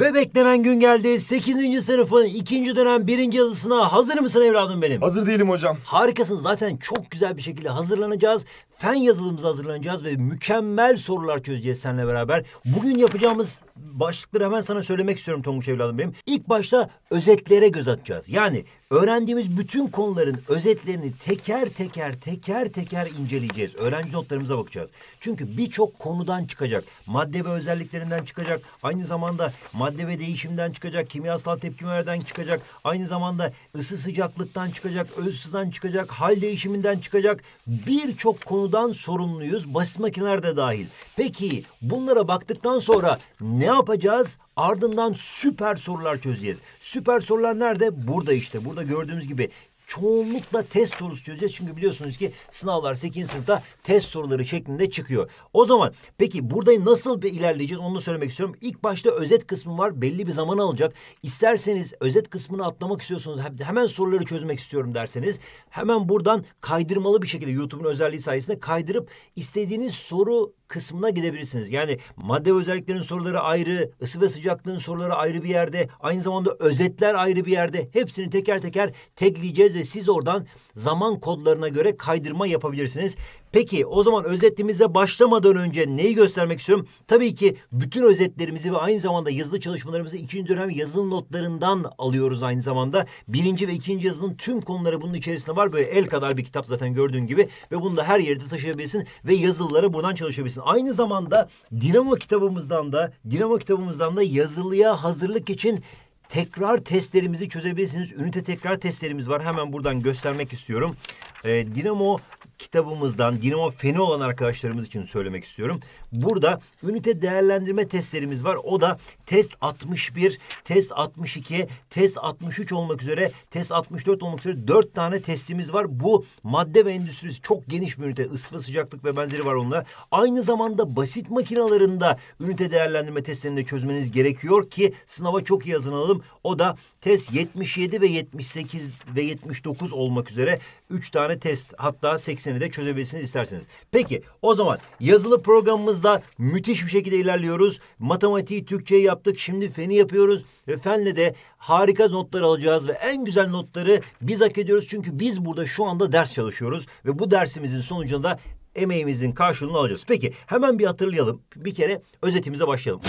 Ve beklenen gün geldi. 8. sınıfın 2. dönem 1. yazısına hazır mısın evladım benim? Hazır değilim hocam. Harikasın. Zaten çok güzel bir şekilde hazırlanacağız. Fen yazılımıza hazırlanacağız ve mükemmel sorular çözeceğiz seninle beraber. Bugün yapacağımız başlıkları hemen sana söylemek istiyorum Tonguç evladım benim. İlk başta özetlere göz atacağız. Yani öğrendiğimiz bütün konuların özetlerini teker teker teker teker inceleyeceğiz. Öğrenci notlarımıza bakacağız. Çünkü birçok konudan çıkacak. Madde ve özelliklerinden çıkacak. Aynı zamanda madde ve değişimden çıkacak. Kimyasal tepkimelerden çıkacak. Aynı zamanda ısı sıcaklıktan çıkacak. Öz ısıdan çıkacak. Hal değişiminden çıkacak. Birçok konudan sorumluyuz. Basit makineler de dahil. Peki bunlara baktıktan sonra ne ne yapacağız? Ardından süper sorular çözeceğiz. Süper sorular nerede? Burada işte. Burada gördüğümüz gibi çoğunlukla test sorusu çözeceğiz. Çünkü biliyorsunuz ki sınavlar 8. sınıfta test soruları şeklinde çıkıyor. O zaman peki burada nasıl bir ilerleyeceğiz onu söylemek istiyorum. İlk başta özet kısmı var. Belli bir zaman alacak. İsterseniz özet kısmını atlamak istiyorsunuz. Hemen soruları çözmek istiyorum derseniz hemen buradan kaydırmalı bir şekilde YouTube'un özelliği sayesinde kaydırıp istediğiniz soru kısmına gidebilirsiniz. Yani madde ve özelliklerin soruları ayrı, ısı ve sıcaklığın soruları ayrı bir yerde, aynı zamanda özetler ayrı bir yerde. Hepsini teker teker tekleyeceğiz ve siz oradan zaman kodlarına göre kaydırma yapabilirsiniz. Peki o zaman özetimize başlamadan önce neyi göstermek istiyorum? Tabii ki bütün özetlerimizi ve aynı zamanda yazılı çalışmalarımızı ikinci dönem yazılı notlarından alıyoruz aynı zamanda. Birinci ve ikinci yazının tüm konuları bunun içerisinde var. Böyle el kadar bir kitap zaten gördüğün gibi ve bunu da her yerde taşıyabilirsin ve yazılılara buradan çalışabilirsin. Aynı zamanda Dinamo kitabımızdan da Dinamo kitabımızdan da yazılıya hazırlık için tekrar testlerimizi çözebilirsiniz. Ünite tekrar testlerimiz var. Hemen buradan göstermek istiyorum. Ee, dinamo kitabımızdan Dinamo Feni olan arkadaşlarımız için söylemek istiyorum. Burada ünite değerlendirme testlerimiz var. O da test 61, test 62, test 63 olmak üzere, test 64 olmak üzere dört tane testimiz var. Bu madde ve endüstrisi çok geniş bir ünite. Isıtma, sıcaklık ve benzeri var onunla. Aynı zamanda basit makinalarında ünite değerlendirme testlerini de çözmeniz gerekiyor ki sınava çok iyi hazırlanalım. O da test 77 ve 78 ve 79 olmak üzere 3 tane test hatta 80'i de çözebilirsiniz isterseniz. Peki o zaman yazılı programımızda müthiş bir şekilde ilerliyoruz. Matematiği Türkçe yaptık şimdi feni yapıyoruz ve fenle de harika notlar alacağız ve en güzel notları biz hak ediyoruz. Çünkü biz burada şu anda ders çalışıyoruz ve bu dersimizin sonucunda emeğimizin karşılığını alacağız. Peki hemen bir hatırlayalım. Bir kere özetimize başlayalım.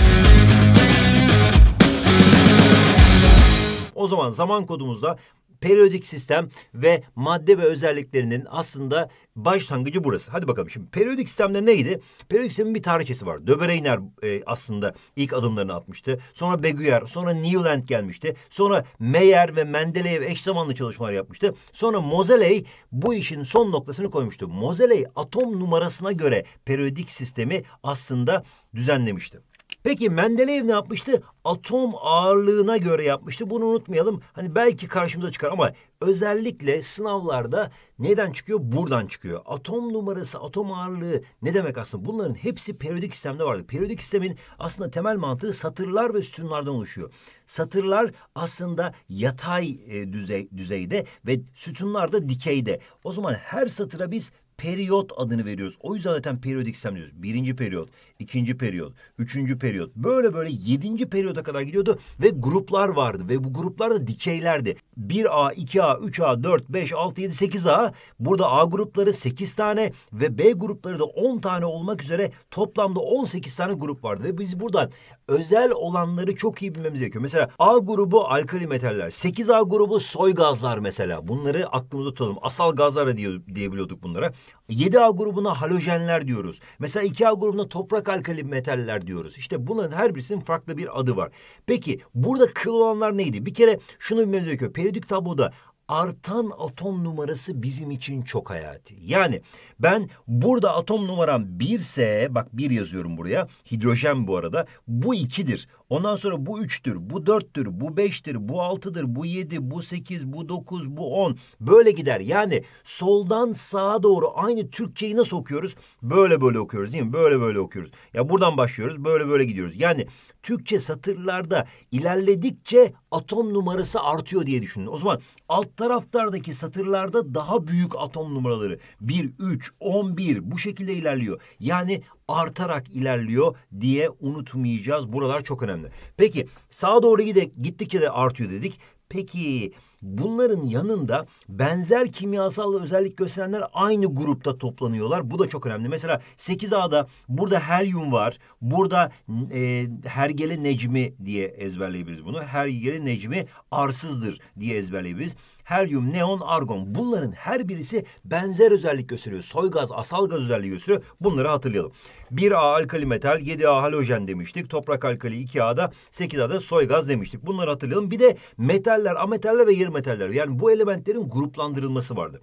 O zaman zaman kodumuzda periyodik sistem ve madde ve özelliklerinin aslında başlangıcı burası. Hadi bakalım şimdi periyodik sistemler neydi? Periyodik sistemin bir tarihçesi var. De e, aslında ilk adımlarını atmıştı. Sonra Beguyer, sonra Newland gelmişti. Sonra Meyer ve Mendeleev eş zamanlı çalışmalar yapmıştı. Sonra Moseley bu işin son noktasını koymuştu. Moseley atom numarasına göre periyodik sistemi aslında düzenlemişti. Peki Mendeleev ne yapmıştı? Atom ağırlığına göre yapmıştı. Bunu unutmayalım. Hani belki karşımıza çıkar ama özellikle sınavlarda neden çıkıyor? Buradan çıkıyor. Atom numarası, atom ağırlığı ne demek aslında? Bunların hepsi periyodik sistemde vardı. Periyodik sistemin aslında temel mantığı satırlar ve sütunlardan oluşuyor. Satırlar aslında yatay e, düzey, düzeyde ve sütunlar da dikeyde. O zaman her satıra biz periyot adını veriyoruz. O yüzden zaten periyodik sistem diyoruz. Birinci periyot, ikinci periyot, üçüncü periyot. Böyle böyle yedinci periyoda kadar gidiyordu ve gruplar vardı ve bu gruplar da dikeylerdi. 1A, 2A, 3A, 4, 5, 6, 7, 8A. Burada A grupları 8 tane ve B grupları da 10 tane olmak üzere toplamda 18 tane grup vardı. Ve biz buradan özel olanları çok iyi bilmemiz gerekiyor. Mesela A grubu alkali metaller, 8A grubu soy gazlar mesela. Bunları aklımızda tutalım. Asal gazlar diye, diyebiliyorduk bunlara. 7A grubuna halojenler diyoruz. Mesela 2A grubuna toprak mutlak alkali metaller diyoruz. İşte bunların her birisinin farklı bir adı var. Peki burada kıl olanlar neydi? Bir kere şunu bilmemiz gerekiyor. Periyodik tabloda artan atom numarası bizim için çok hayati. Yani ben burada atom numaram birse bak bir yazıyorum buraya hidrojen bu arada bu ikidir. Ondan sonra bu üçtür, bu dörttür, bu beştir, bu altıdır, bu yedi, bu sekiz, bu dokuz, bu on. Böyle gider. Yani soldan sağa doğru aynı Türkçeyi nasıl okuyoruz? Böyle böyle okuyoruz değil mi? Böyle böyle okuyoruz. Ya buradan başlıyoruz böyle böyle gidiyoruz. Yani Türkçe satırlarda ilerledikçe atom numarası artıyor diye düşünün. O zaman alt taraftardaki satırlarda daha büyük atom numaraları 1, 3, 11 bu şekilde ilerliyor. Yani artarak ilerliyor diye unutmayacağız. Buralar çok önemli. Peki sağa doğru gidek gittikçe de artıyor dedik. Peki Bunların yanında benzer kimyasal özellik gösterenler aynı grupta toplanıyorlar. Bu da çok önemli. Mesela 8A'da burada helyum var. Burada e, hergele necmi diye ezberleyebiliriz bunu. Hergele necmi arsızdır diye ezberleyebiliriz helyum, neon, argon. Bunların her birisi benzer özellik gösteriyor. Soy gaz, asal gaz özelliği gösteriyor. Bunları hatırlayalım. 1A alkali metal, 7A halojen demiştik. Toprak alkali 2A'da, 8A'da soy gaz demiştik. Bunları hatırlayalım. Bir de metaller, ametaller ve yarı metaller. Yani bu elementlerin gruplandırılması vardı.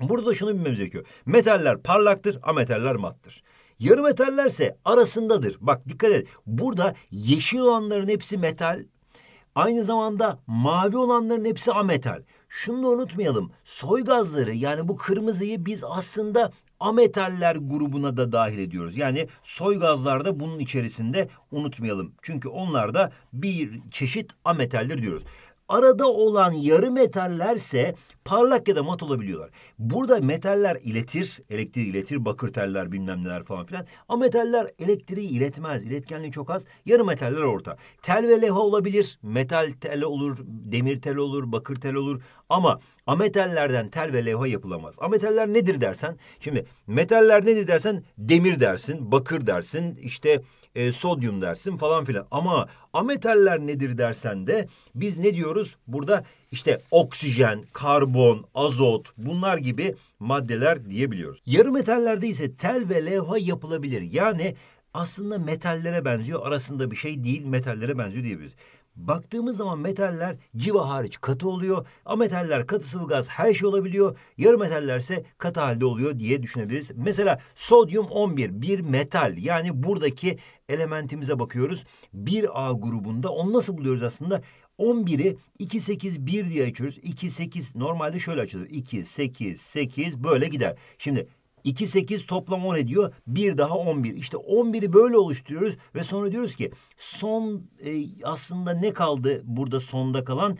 Burada şunu bilmemiz gerekiyor. Metaller parlaktır, ametaller mattır. Yarı metallerse arasındadır. Bak dikkat et. Burada yeşil olanların hepsi metal. Aynı zamanda mavi olanların hepsi ametal şunu da unutmayalım. Soy gazları yani bu kırmızıyı biz aslında ametaller grubuna da dahil ediyoruz. Yani soy gazlar da bunun içerisinde unutmayalım. Çünkü onlar da bir çeşit ametaller diyoruz. Arada olan yarı metallerse parlak ya da mat olabiliyorlar. Burada metaller iletir, elektriği iletir, bakır teller bilmem neler falan filan. Ama metaller elektriği iletmez, iletkenliği çok az. Yarı metaller orta. Tel ve levha olabilir, metal tel olur, demir tel olur, bakır tel olur. Ama ametallerden tel ve levha yapılamaz. Ametaller nedir dersen, şimdi metaller nedir dersen demir dersin, bakır dersin, işte e, sodyum dersin falan filan. Ama ametaller nedir dersen de biz ne diyoruz? Burada işte oksijen, karbon, azot bunlar gibi maddeler diyebiliyoruz. Yarı metallerde ise tel ve levha yapılabilir. Yani aslında metallere benziyor. Arasında bir şey değil metallere benziyor diyebiliriz. Baktığımız zaman metaller civa hariç katı oluyor. Ametaller katı sıvı gaz her şey olabiliyor. Yarı metallerse katı halde oluyor diye düşünebiliriz. Mesela sodyum 11 bir metal. Yani buradaki elementimize bakıyoruz. 1A grubunda onu nasıl buluyoruz aslında? 11'i 2 8 1 diye açıyoruz. 2 8 normalde şöyle açılır. 2 8 8 böyle gider. Şimdi 2 8 toplam 10 ediyor. Bir daha 11. İşte 11'i böyle oluşturuyoruz ve sonra diyoruz ki son e, aslında ne kaldı burada sonda kalan?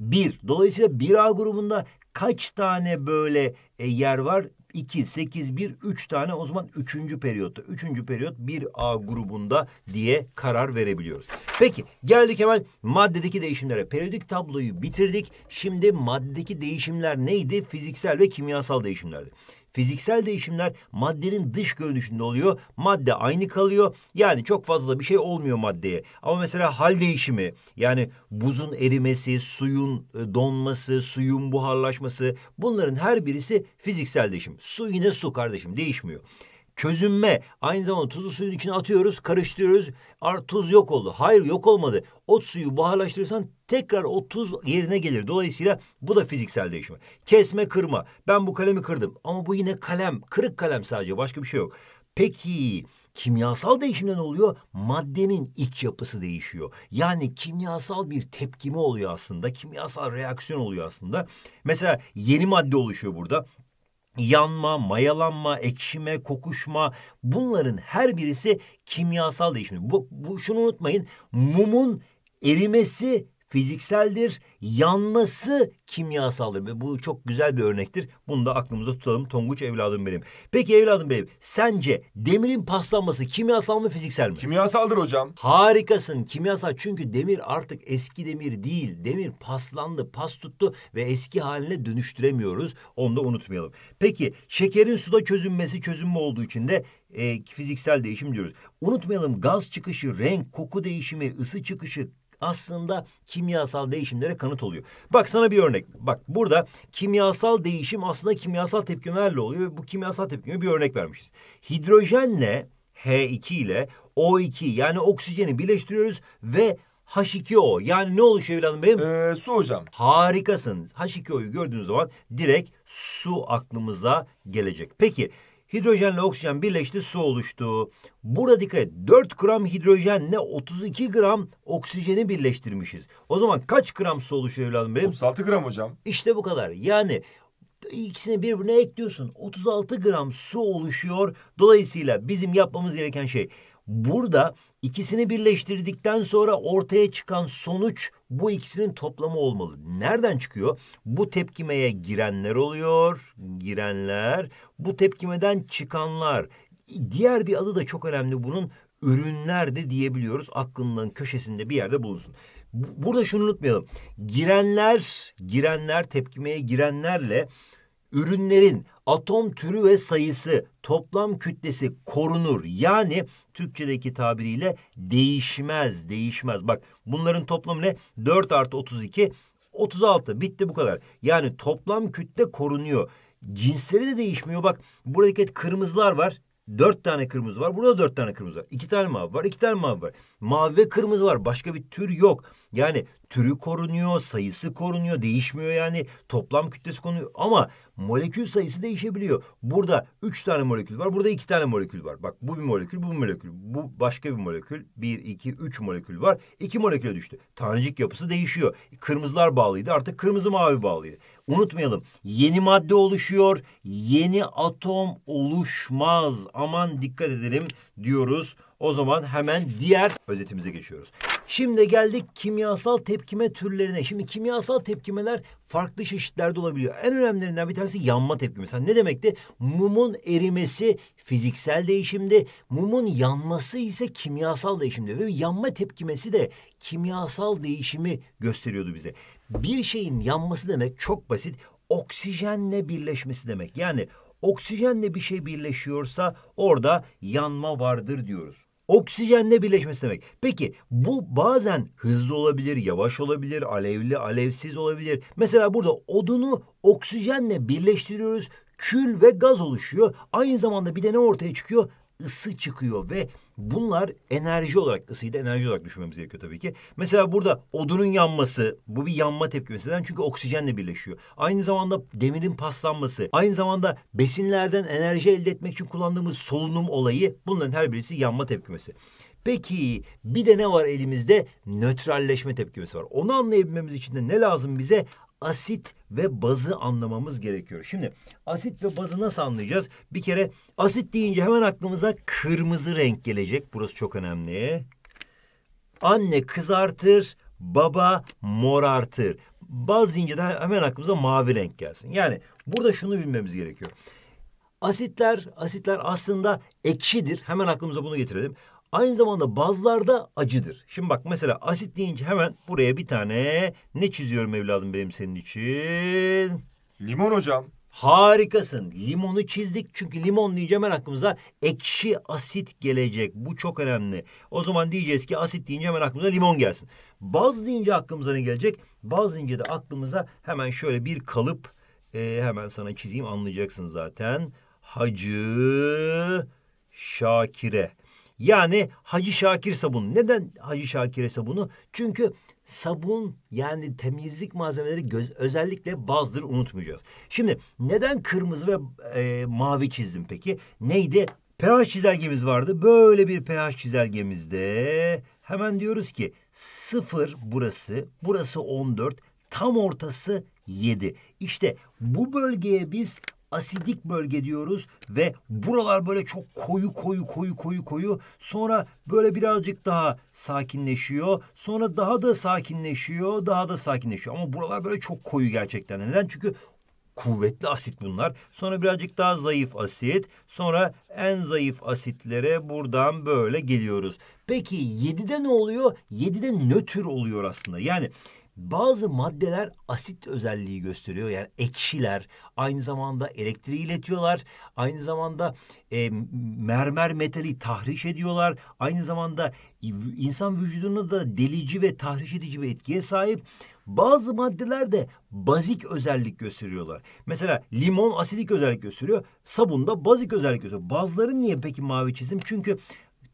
1. Dolayısıyla 1A grubunda kaç tane böyle e, yer var? 2, 8, 1, 3 tane o zaman 3. periyotta. 3. periyot 1A grubunda diye karar verebiliyoruz. Peki geldik hemen maddedeki değişimlere. Periyodik tabloyu bitirdik. Şimdi maddedeki değişimler neydi? Fiziksel ve kimyasal değişimlerdi. Fiziksel değişimler maddenin dış görünüşünde oluyor. Madde aynı kalıyor. Yani çok fazla bir şey olmuyor maddeye. Ama mesela hal değişimi yani buzun erimesi, suyun e, donması, suyun buharlaşması bunların her birisi fiziksel değişim. Su yine su kardeşim değişmiyor çözünme. Aynı zamanda tuzlu suyun içine atıyoruz, karıştırıyoruz. Ar tuz yok oldu. Hayır yok olmadı. O suyu buharlaştırırsan tekrar o tuz yerine gelir. Dolayısıyla bu da fiziksel değişim. Kesme, kırma. Ben bu kalemi kırdım ama bu yine kalem, kırık kalem sadece başka bir şey yok. Peki kimyasal değişimde ne oluyor? Maddenin iç yapısı değişiyor. Yani kimyasal bir tepkimi oluyor aslında. Kimyasal reaksiyon oluyor aslında. Mesela yeni madde oluşuyor burada yanma, mayalanma, ekşime, kokuşma bunların her birisi kimyasal değişim. Bu, bu şunu unutmayın. Mumun erimesi fizikseldir. Yanması kimyasaldır. Ve bu çok güzel bir örnektir. Bunu da aklımıza tutalım Tonguç evladım benim. Peki evladım benim sence demirin paslanması kimyasal mı fiziksel mi? Kimyasaldır hocam. Harikasın kimyasal çünkü demir artık eski demir değil. Demir paslandı pas tuttu ve eski haline dönüştüremiyoruz. Onu da unutmayalım. Peki şekerin suda çözünmesi çözünme olduğu için de e, fiziksel değişim diyoruz. Unutmayalım gaz çıkışı, renk, koku değişimi, ısı çıkışı, aslında kimyasal değişimlere kanıt oluyor. Bak sana bir örnek. Bak burada kimyasal değişim aslında kimyasal tepkimelerle oluyor ve bu kimyasal tepkime bir örnek vermişiz. Hidrojenle H2 ile O2 yani oksijeni birleştiriyoruz ve H2O yani ne oluşuyor evladım benim? Ee, su hocam. Harikasın. H2O'yu gördüğünüz zaman direkt su aklımıza gelecek. Peki Hidrojenle oksijen birleşti su oluştu. Burada dikkat et 4 gram hidrojenle 32 gram oksijeni birleştirmişiz. O zaman kaç gram su oluşuyor evladım benim? 36 gram hocam. İşte bu kadar. Yani ikisini birbirine ekliyorsun. 36 gram su oluşuyor. Dolayısıyla bizim yapmamız gereken şey Burada ikisini birleştirdikten sonra ortaya çıkan sonuç bu ikisinin toplamı olmalı. Nereden çıkıyor? Bu tepkimeye girenler oluyor, girenler. Bu tepkimeden çıkanlar. Diğer bir adı da çok önemli bunun ürünler de diyebiliyoruz. Aklından köşesinde bir yerde bulunsun. Burada şunu unutmayalım. Girenler, girenler tepkimeye girenlerle ürünlerin atom türü ve sayısı toplam kütlesi korunur. Yani Türkçedeki tabiriyle değişmez, değişmez. Bak bunların toplamı ne? 4 artı 32, 36 bitti bu kadar. Yani toplam kütle korunuyor. Cinsleri de değişmiyor. Bak buradaki kırmızılar var. Dört tane kırmızı var. Burada dört tane kırmızı var. İki tane mavi var. İki tane mavi var. Mavi ve kırmızı var. Başka bir tür yok. Yani türü korunuyor, sayısı korunuyor, değişmiyor yani toplam kütlesi korunuyor ama molekül sayısı değişebiliyor. Burada üç tane molekül var, burada iki tane molekül var. Bak bu bir molekül, bu bir molekül, bu başka bir molekül. Bir, iki, üç molekül var. İki moleküle düştü. Tanecik yapısı değişiyor. Kırmızılar bağlıydı, artık kırmızı mavi bağlıydı. Unutmayalım yeni madde oluşuyor, yeni atom oluşmaz. Aman dikkat edelim diyoruz. O zaman hemen diğer özetimize geçiyoruz. Şimdi geldik kimyasal tepkime türlerine. Şimdi kimyasal tepkimeler farklı çeşitlerde olabiliyor. En önemlilerinden bir tanesi yanma tepkimesi. Yani ne demekti? Mumun erimesi fiziksel değişimde, Mumun yanması ise kimyasal değişimde Ve yanma tepkimesi de kimyasal değişimi gösteriyordu bize. Bir şeyin yanması demek çok basit. Oksijenle birleşmesi demek. Yani oksijenle bir şey birleşiyorsa orada yanma vardır diyoruz. Oksijenle birleşmesi demek. Peki bu bazen hızlı olabilir, yavaş olabilir, alevli, alevsiz olabilir. Mesela burada odunu oksijenle birleştiriyoruz. Kül ve gaz oluşuyor. Aynı zamanda bir de ne ortaya çıkıyor? ısı çıkıyor ve bunlar enerji olarak ısıyı da enerji olarak düşünmemiz gerekiyor tabii ki. Mesela burada odunun yanması bu bir yanma tepkimesi neden? Çünkü oksijenle birleşiyor. Aynı zamanda demirin paslanması, aynı zamanda besinlerden enerji elde etmek için kullandığımız solunum olayı bunların her birisi yanma tepkimesi. Peki bir de ne var elimizde? Nötralleşme tepkimesi var. Onu anlayabilmemiz için de ne lazım bize? asit ve bazı anlamamız gerekiyor. Şimdi asit ve bazı nasıl anlayacağız? Bir kere asit deyince hemen aklımıza kırmızı renk gelecek. Burası çok önemli. Anne kızartır, baba morartır. Baz deyince de hemen aklımıza mavi renk gelsin. Yani burada şunu bilmemiz gerekiyor. Asitler, asitler aslında ekşidir. Hemen aklımıza bunu getirelim. Aynı zamanda bazılarda acıdır. Şimdi bak mesela asit deyince hemen buraya bir tane ne çiziyorum evladım benim senin için? Limon hocam. Harikasın. Limonu çizdik çünkü limon diyeceğim hemen aklımıza ekşi asit gelecek. Bu çok önemli. O zaman diyeceğiz ki asit deyince hemen aklımıza limon gelsin. Baz deyince aklımıza ne gelecek? Baz deyince de aklımıza hemen şöyle bir kalıp e, hemen sana çizeyim anlayacaksın zaten. Hacı Şakire. Yani Hacı Şakir sabunu. Neden Hacı Şakir'e sabunu? Çünkü sabun yani temizlik malzemeleri göz, özellikle bazdır unutmayacağız. Şimdi neden kırmızı ve e, mavi çizdim peki? Neydi? pH çizelgemiz vardı. Böyle bir pH çizelgemizde hemen diyoruz ki sıfır burası, burası 14, tam ortası 7. İşte bu bölgeye biz asidik bölge diyoruz ve buralar böyle çok koyu koyu koyu koyu koyu sonra böyle birazcık daha sakinleşiyor sonra daha da sakinleşiyor daha da sakinleşiyor ama buralar böyle çok koyu gerçekten neden çünkü kuvvetli asit bunlar. Sonra birazcık daha zayıf asit. Sonra en zayıf asitlere buradan böyle geliyoruz. Peki 7'de ne oluyor? 7'de nötr oluyor aslında. Yani bazı maddeler asit özelliği gösteriyor. Yani ekşiler aynı zamanda elektriği iletiyorlar. Aynı zamanda e, mermer metali tahriş ediyorlar. Aynı zamanda insan vücudunu da delici ve tahriş edici bir etkiye sahip. Bazı maddeler de bazik özellik gösteriyorlar. Mesela limon asidik özellik gösteriyor. Sabun da bazik özellik gösteriyor. Bazıları niye peki mavi çizim? Çünkü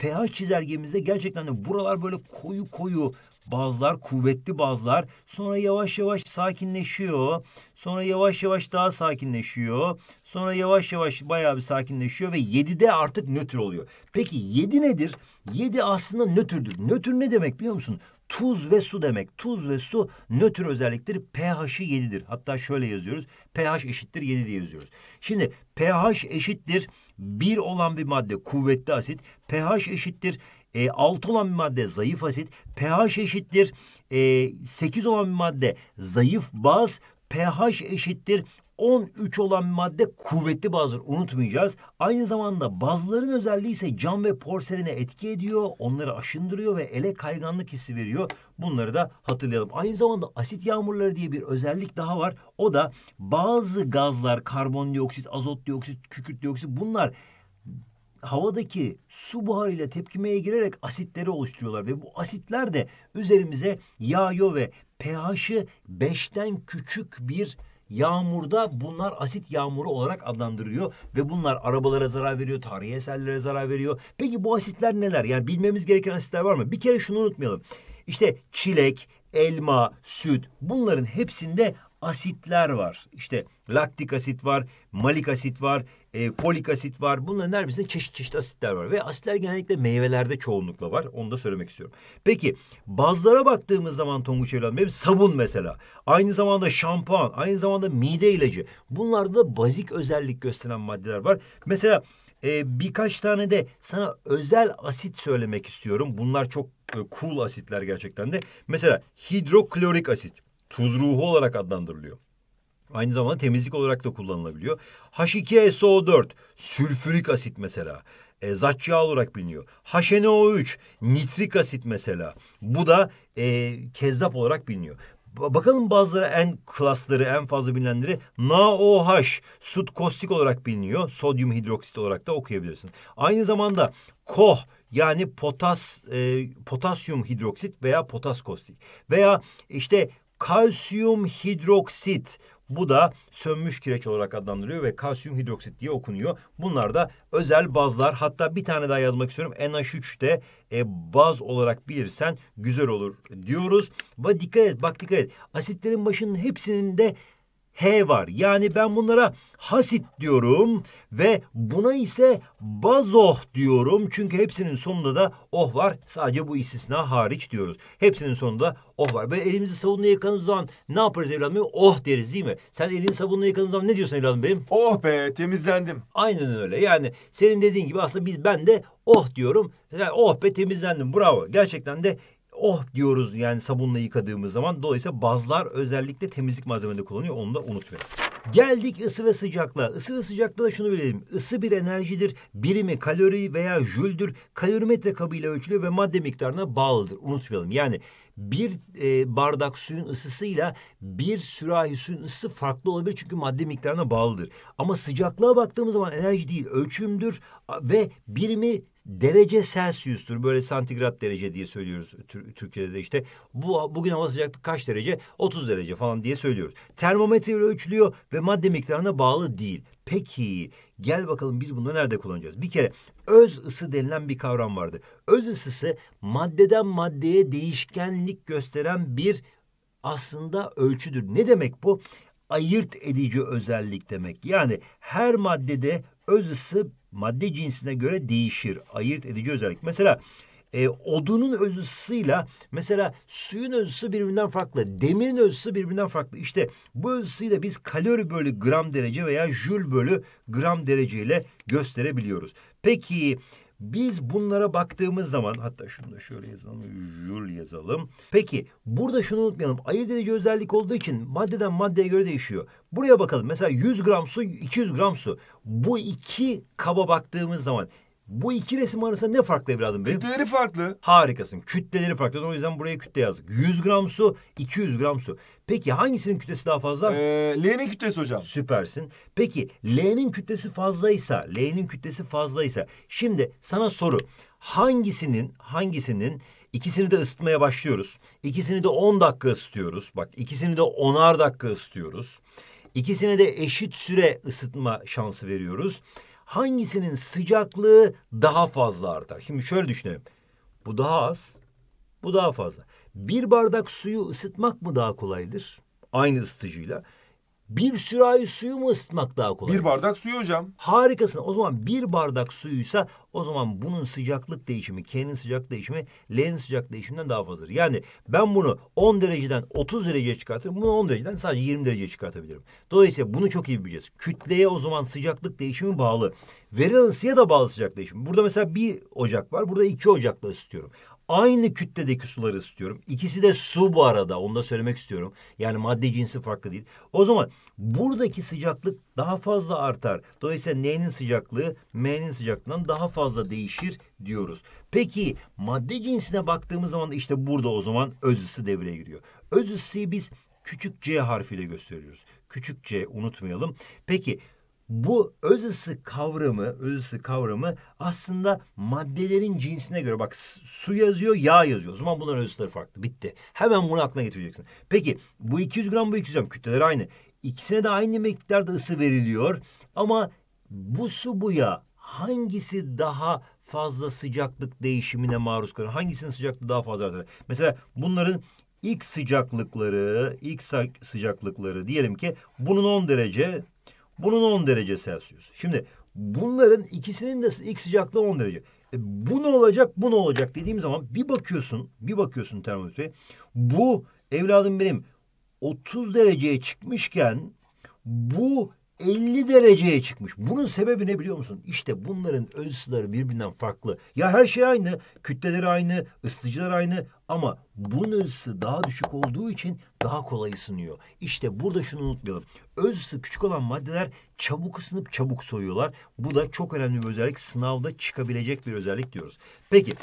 pH çizelgemizde gerçekten de buralar böyle koyu koyu bazlar kuvvetli bazlar sonra yavaş yavaş sakinleşiyor sonra yavaş yavaş daha sakinleşiyor sonra yavaş yavaş bayağı bir sakinleşiyor ve 7'de artık nötr oluyor. Peki 7 nedir? 7 aslında nötrdür. Nötr ne demek biliyor musun? Tuz ve su demek. Tuz ve su nötr özellikleri pH'i 7'dir. Hatta şöyle yazıyoruz. pH eşittir 7 diye yazıyoruz. Şimdi pH eşittir bir olan bir madde kuvvetli asit, pH eşittir. E, olan bir madde zayıf asit, pH eşittir. E, olan bir madde zayıf baz, pH eşittir 13 olan madde kuvvetli bazdır unutmayacağız. Aynı zamanda bazların özelliği ise cam ve porseline etki ediyor. Onları aşındırıyor ve ele kayganlık hissi veriyor. Bunları da hatırlayalım. Aynı zamanda asit yağmurları diye bir özellik daha var. O da bazı gazlar karbondioksit, azot dioksit, kükürt dioksit bunlar havadaki su buharıyla tepkimeye girerek asitleri oluşturuyorlar ve bu asitler de üzerimize yağıyor ve pH'ı 5'ten küçük bir Yağmurda bunlar asit yağmuru olarak adlandırılıyor ve bunlar arabalara zarar veriyor, tarihi eserlere zarar veriyor. Peki bu asitler neler? Yani bilmemiz gereken asitler var mı? Bir kere şunu unutmayalım. İşte çilek, elma, süt bunların hepsinde asitler var. İşte laktik asit var, malik asit var, e, folik asit var. Bunların her birisinde çeşit çeşit asitler var. Ve asitler genellikle meyvelerde çoğunlukla var. Onu da söylemek istiyorum. Peki bazlara baktığımız zaman Tonguç Evlat Bey sabun mesela. Aynı zamanda şampuan, aynı zamanda mide ilacı. Bunlarda da bazik özellik gösteren maddeler var. Mesela e, birkaç tane de sana özel asit söylemek istiyorum. Bunlar çok e, cool asitler gerçekten de. Mesela hidroklorik asit. Tuz ruhu olarak adlandırılıyor. Aynı zamanda temizlik olarak da kullanılabiliyor. H2SO4 sülfürik asit mesela. E, zaç yağ olarak biliniyor. HNO3 nitrik asit mesela. Bu da e, kezzap olarak biliniyor. Bakalım bazıları en klasları, en fazla bilinenleri NaOH, sut kostik olarak biliniyor. Sodyum hidroksit olarak da okuyabilirsin. Aynı zamanda KOH yani potas, e, potasyum hidroksit veya potas kostik. Veya işte kalsiyum hidroksit, bu da sönmüş kireç olarak adlandırılıyor ve kalsiyum hidroksit diye okunuyor. Bunlar da özel bazlar. Hatta bir tane daha yazmak istiyorum. NH3'te e, baz olarak bilirsen güzel olur diyoruz. Ve dikkat et bak dikkat et. Asitlerin başının hepsinin de H var. Yani ben bunlara hasit diyorum ve buna ise bazoh diyorum. Çünkü hepsinin sonunda da oh var. Sadece bu istisna hariç diyoruz. Hepsinin sonunda oh var. Böyle elimizi sabunla yıkadığımız zaman ne yaparız evladım? Oh deriz değil mi? Sen elini sabunla yıkanıp zaman ne diyorsun evladım benim? Oh be temizlendim. Aynen öyle. Yani senin dediğin gibi aslında biz ben de oh diyorum. Yani oh be temizlendim. Bravo. Gerçekten de oh diyoruz yani sabunla yıkadığımız zaman. Dolayısıyla bazlar özellikle temizlik malzemelerinde kullanıyor. Onu da unutmayın. Geldik ısı ve sıcaklığa. Isı ve sıcaklığa da şunu bilelim. Isı bir enerjidir. Birimi kalori veya jüldür. Kalorimetre kabıyla ölçülüyor ve madde miktarına bağlıdır. Unutmayalım. Yani bir e, bardak suyun ısısıyla bir sürahi suyun ısısı farklı olabilir çünkü madde miktarına bağlıdır. Ama sıcaklığa baktığımız zaman enerji değil ölçümdür ve birimi derece Celsius'tur. Böyle santigrat derece diye söylüyoruz Türkiye'de de işte. Bu bugün hava sıcaklık kaç derece? 30 derece falan diye söylüyoruz. Termometreyle ölçülüyor ve madde miktarına bağlı değil. Peki gel bakalım biz bunu nerede kullanacağız? Bir kere öz ısı denilen bir kavram vardı. Öz ısısı maddeden maddeye değişkenlik gösteren bir aslında ölçüdür. Ne demek bu? Ayırt edici özellik demek. Yani her maddede öz ısı madde cinsine göre değişir. Ayırt edici özellik. Mesela e, odunun özüsüyle, mesela suyun özüsü birbirinden farklı. Demirin özüsü birbirinden farklı. İşte bu öz ısıyla biz kalori bölü gram derece veya jül bölü gram dereceyle gösterebiliyoruz. Peki biz bunlara baktığımız zaman hatta şunu da şöyle yazalım. Jül yazalım. Peki burada şunu unutmayalım. Ayırt edici özellik olduğu için maddeden maddeye göre değişiyor. Buraya bakalım. Mesela 100 gram su 200 gram su. Bu iki kaba baktığımız zaman bu iki resim arasında ne farklı evladım benim? Kütleleri farklı. Harikasın. Kütleleri farklı. O yüzden buraya kütle yazdık. 100 gram su, 200 gram su. Peki hangisinin kütlesi daha fazla? Ee, L'nin kütlesi hocam. Süpersin. Peki L'nin kütlesi fazlaysa, L'nin kütlesi fazlaysa. Şimdi sana soru. Hangisinin, hangisinin ikisini de ısıtmaya başlıyoruz. İkisini de 10 dakika ısıtıyoruz. Bak ikisini de 10'ar dakika ısıtıyoruz. İkisine de eşit süre ısıtma şansı veriyoruz hangisinin sıcaklığı daha fazla artar? Şimdi şöyle düşünelim. Bu daha az, bu daha fazla. Bir bardak suyu ısıtmak mı daha kolaydır? Aynı ısıtıcıyla. Bir sürahi suyu mu ısıtmak daha kolay? Bir bardak suyu hocam. Harikasın. O zaman bir bardak suyuysa o zaman bunun sıcaklık değişimi, kendi sıcaklık değişimi, L'nin sıcaklık değişiminden daha fazladır. Yani ben bunu 10 dereceden 30 dereceye çıkartırım. Bunu 10 dereceden sadece 20 dereceye çıkartabilirim. Dolayısıyla bunu çok iyi bileceğiz. Kütleye o zaman sıcaklık değişimi bağlı. Veri ısıya da bağlı sıcaklık değişimi. Burada mesela bir ocak var. Burada iki ocakla ısıtıyorum. Aynı kütledeki suları istiyorum. İkisi de su bu arada. Onu da söylemek istiyorum. Yani madde cinsi farklı değil. O zaman buradaki sıcaklık daha fazla artar. Dolayısıyla N'nin sıcaklığı M'nin sıcaklığından daha fazla değişir diyoruz. Peki madde cinsine baktığımız zaman da işte burada o zaman öz ısı devreye giriyor. Öz ısıyı biz küçük C harfiyle gösteriyoruz. Küçük C unutmayalım. Peki bu öz ısı kavramı, öz ısı kavramı aslında maddelerin cinsine göre bak su yazıyor, yağ yazıyor. O zaman bunların öz ısıları farklı. Bitti. Hemen bunu aklına getireceksin. Peki bu 200 gram bu 200 gram kütleleri aynı. İkisine de aynı miktarda ısı veriliyor ama bu su bu yağ hangisi daha fazla sıcaklık değişimine maruz kalıyor? Hangisinin sıcaklığı daha fazla artar? Mesela bunların ilk sıcaklıkları, ilk sıcaklıkları diyelim ki bunun 10 derece, bunun 10 derece Celsius. Şimdi bunların ikisinin de ilk sıcaklığı 10 derece. E, bu ne olacak, bu ne olacak dediğim zaman bir bakıyorsun, bir bakıyorsun termometreye. Bu evladım benim 30 dereceye çıkmışken bu 50 dereceye çıkmış. Bunun sebebi ne biliyor musun? İşte bunların öz ısıları birbirinden farklı. Ya her şey aynı, kütleleri aynı, ısıtıcılar aynı ama bunun ısı daha düşük olduğu için daha kolay ısınıyor. İşte burada şunu unutmayalım. Öz ısı küçük olan maddeler çabuk ısınıp çabuk soyuyorlar. Bu da çok önemli bir özellik. Sınavda çıkabilecek bir özellik diyoruz. Peki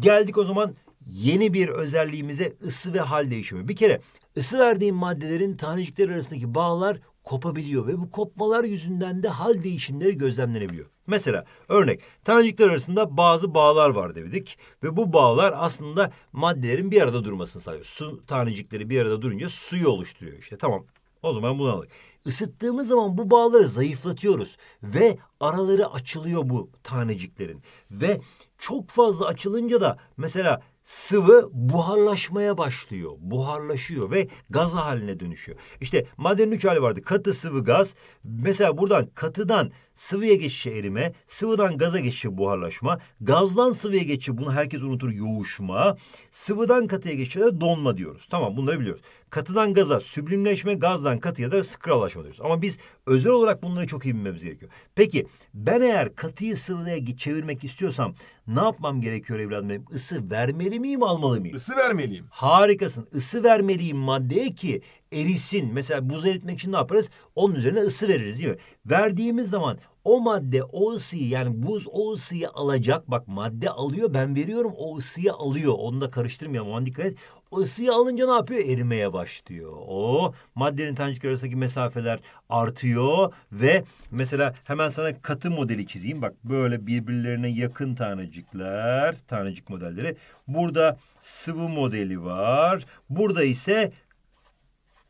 geldik o zaman yeni bir özelliğimize ısı ve hal değişimi. Bir kere ısı verdiğim maddelerin tanecikler arasındaki bağlar kopabiliyor ve bu kopmalar yüzünden de hal değişimleri gözlemlenebiliyor. Mesela örnek tanecikler arasında bazı bağlar var dedik ve bu bağlar aslında maddelerin bir arada durmasını sağlıyor. Su tanecikleri bir arada durunca suyu oluşturuyor işte tamam o zaman bunu aldık. Isıttığımız zaman bu bağları zayıflatıyoruz ve araları açılıyor bu taneciklerin ve çok fazla açılınca da mesela sıvı buharlaşmaya başlıyor. Buharlaşıyor ve gaz haline dönüşüyor. İşte maddenin üç hali vardı. Katı, sıvı, gaz. Mesela buradan katıdan sıvıya geçiş erime, sıvıdan gaza geçişi buharlaşma, gazdan sıvıya geçişi bunu herkes unutur yoğuşma, sıvıdan katıya geçişi de donma diyoruz. Tamam bunları biliyoruz. Katıdan gaza süblimleşme, gazdan katıya da skrallaşma diyoruz. Ama biz özel olarak bunları çok iyi bilmemiz gerekiyor. Peki ben eğer katıyı sıvıya çevirmek istiyorsam ne yapmam gerekiyor evladım benim? Isı vermeli miyim almalı mıyım? Isı vermeliyim. Harikasın. Isı vermeliyim maddeye ki erisin. Mesela buz eritmek için ne yaparız? Onun üzerine ısı veririz değil mi? Verdiğimiz zaman o madde o ısıyı yani buz o ısıyı alacak. Bak madde alıyor ben veriyorum o ısıyı alıyor. Onu da karıştırmayalım aman dikkat et. O ısıyı alınca ne yapıyor? Erimeye başlıyor. O maddenin tanecikler arasındaki mesafeler artıyor ve mesela hemen sana katı modeli çizeyim. Bak böyle birbirlerine yakın tanecikler, tanecik modelleri. Burada sıvı modeli var. Burada ise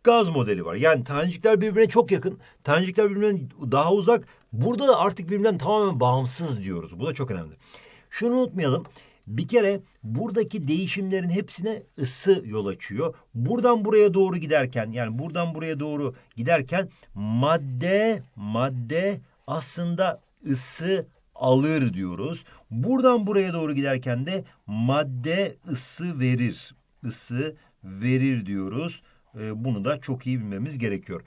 gaz modeli var. Yani tanecikler birbirine çok yakın, tanecikler birbirine daha uzak. Burada da artık birbirinden tamamen bağımsız diyoruz. Bu da çok önemli. Şunu unutmayalım. Bir kere buradaki değişimlerin hepsine ısı yol açıyor. Buradan buraya doğru giderken yani buradan buraya doğru giderken madde madde aslında ısı alır diyoruz. Buradan buraya doğru giderken de madde ısı verir. Isı verir diyoruz. E, bunu da çok iyi bilmemiz gerekiyor.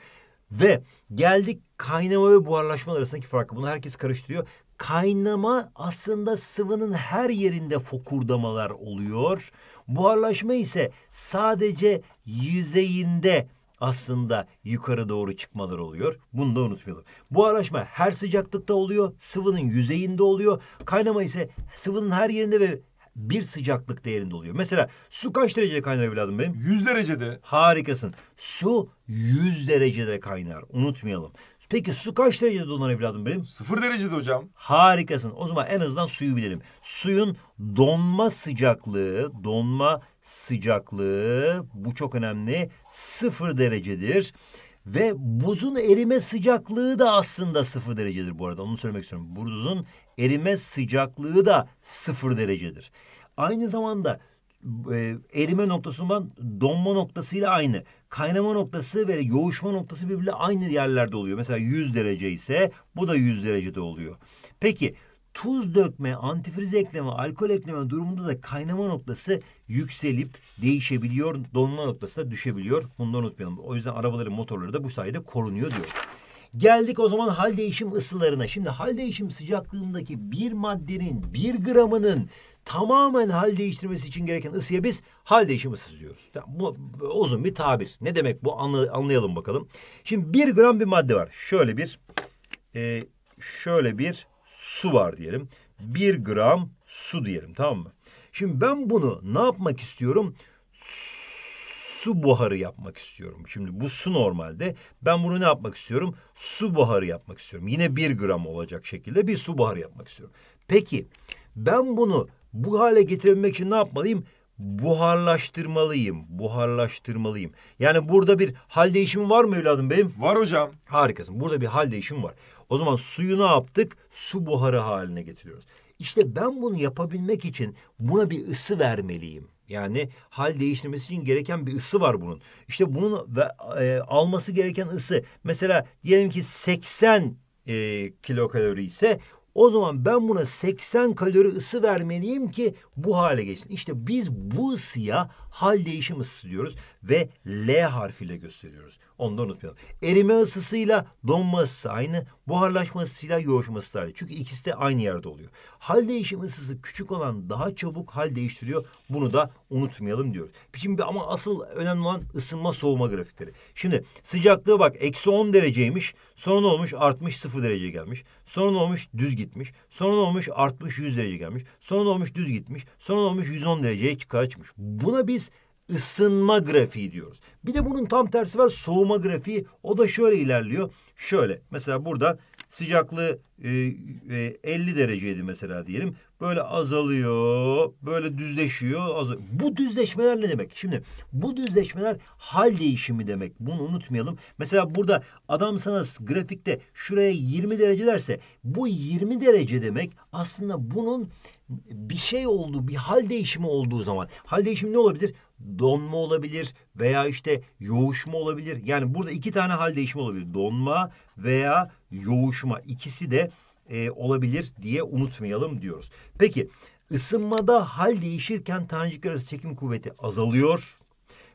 Ve geldik kaynama ve buharlaşma arasındaki farkı. Bunu herkes karıştırıyor. Kaynama aslında sıvının her yerinde fokurdamalar oluyor. Buharlaşma ise sadece yüzeyinde aslında yukarı doğru çıkmalar oluyor. Bunu da unutmayalım. Buharlaşma her sıcaklıkta oluyor, sıvının yüzeyinde oluyor. Kaynama ise sıvının her yerinde ve bir sıcaklık değerinde oluyor. Mesela su kaç dereceye kaynar evladım benim? 100 derecede. Harikasın. Su 100 derecede kaynar. Unutmayalım. Peki su kaç derecede donar evladım benim? 0 derecede hocam. Harikasın. O zaman en azından suyu bilelim. Suyun donma sıcaklığı, donma sıcaklığı bu çok önemli. 0 derecedir. Ve buzun erime sıcaklığı da aslında sıfır derecedir bu arada. Onu söylemek istiyorum. Buzun erime sıcaklığı da sıfır derecedir. Aynı zamanda e, erime noktasından donma noktasıyla aynı. Kaynama noktası ve yoğuşma noktası birbirle aynı yerlerde oluyor. Mesela 100 derece ise bu da 100 derecede oluyor. Peki tuz dökme, antifriz ekleme, alkol ekleme durumunda da kaynama noktası yükselip değişebiliyor. Donma noktası da düşebiliyor. Bunu da unutmayalım. O yüzden arabaların motorları da bu sayede korunuyor diyoruz. Geldik o zaman hal değişim ısılarına. Şimdi hal değişim sıcaklığındaki bir maddenin bir gramının tamamen hal değiştirmesi için gereken ısıya biz hal değişim ısısı diyoruz. Yani bu uzun bir tabir. Ne demek bu anlayalım bakalım. Şimdi bir gram bir madde var. Şöyle bir e, şöyle bir su var diyelim. Bir gram su diyelim tamam mı? Şimdi ben bunu ne yapmak istiyorum? su buharı yapmak istiyorum. Şimdi bu su normalde ben bunu ne yapmak istiyorum? Su buharı yapmak istiyorum. Yine bir gram olacak şekilde bir su buharı yapmak istiyorum. Peki ben bunu bu hale getirebilmek için ne yapmalıyım? buharlaştırmalıyım, buharlaştırmalıyım. Yani burada bir hal değişimi var mı evladım benim? Var hocam. Harikasın. Burada bir hal değişimi var. O zaman suyu ne yaptık? Su buharı haline getiriyoruz. İşte ben bunu yapabilmek için buna bir ısı vermeliyim. Yani hal değiştirmesi için gereken bir ısı var bunun. İşte bunun ve, e, alması gereken ısı mesela diyelim ki 80 e, kilokalori ise o zaman ben buna 80 kalori ısı vermeliyim ki bu hale geçsin. İşte biz bu ısıya hal değişim ısısı diyoruz ve L harfiyle gösteriyoruz. Onu da unutmayalım. Erime ısısıyla donma ısısı aynı, buharlaşma ısısıyla yoğuşma ısısı aynı. Çünkü ikisi de aynı yerde oluyor. Hal değişim ısısı küçük olan daha çabuk hal değiştiriyor. Bunu da unutmayalım diyoruz. Şimdi ama asıl önemli olan ısınma soğuma grafikleri. Şimdi sıcaklığı bak eksi 10 dereceymiş. Sonra ne olmuş? Artmış 0 derece gelmiş. Sonra ne olmuş? Düz gitmiş. Sonra ne olmuş? Artmış 100 derece gelmiş. Sonra ne olmuş? Düz gitmiş. Sonra ne olmuş? 110 dereceye çıkar çıkmış. Buna biz ısınma grafiği diyoruz. Bir de bunun tam tersi var soğuma grafiği. O da şöyle ilerliyor. Şöyle mesela burada sıcaklığı e, e, 50 dereceydi mesela diyelim. Böyle azalıyor, böyle düzleşiyor. Azalıyor. Bu düzleşmeler ne demek? Şimdi bu düzleşmeler hal değişimi demek. Bunu unutmayalım. Mesela burada adam sana grafikte şuraya 20 derece derse bu 20 derece demek aslında bunun bir şey olduğu, bir hal değişimi olduğu zaman. Hal değişimi ne olabilir? Donma olabilir veya işte yoğuşma olabilir. Yani burada iki tane hal değişimi olabilir. Donma veya yoğuşma. ikisi de e, olabilir diye unutmayalım diyoruz. Peki ısınmada hal değişirken tanecikler arası çekim kuvveti azalıyor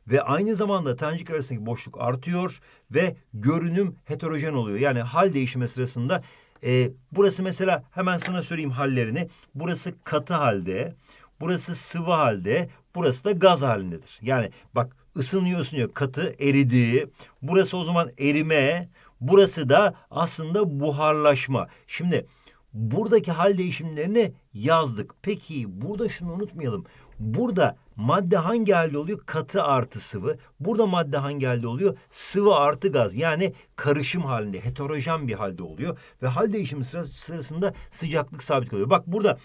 ve aynı zamanda tanecik arasındaki boşluk artıyor ve görünüm heterojen oluyor. Yani hal değişimi sırasında e, burası mesela hemen sana söyleyeyim hallerini. Burası katı halde, burası sıvı halde, burası da gaz halindedir. Yani bak ısınıyor ısınıyor katı eridi. Burası o zaman erime, burası da aslında buharlaşma. Şimdi buradaki hal değişimlerini yazdık. Peki burada şunu unutmayalım. Burada Madde hangi halde oluyor? Katı artı sıvı. Burada madde hangi halde oluyor? Sıvı artı gaz. Yani karışım halinde, heterojen bir halde oluyor. Ve hal değişimi sırasında sıcaklık sabit kalıyor. Bak burada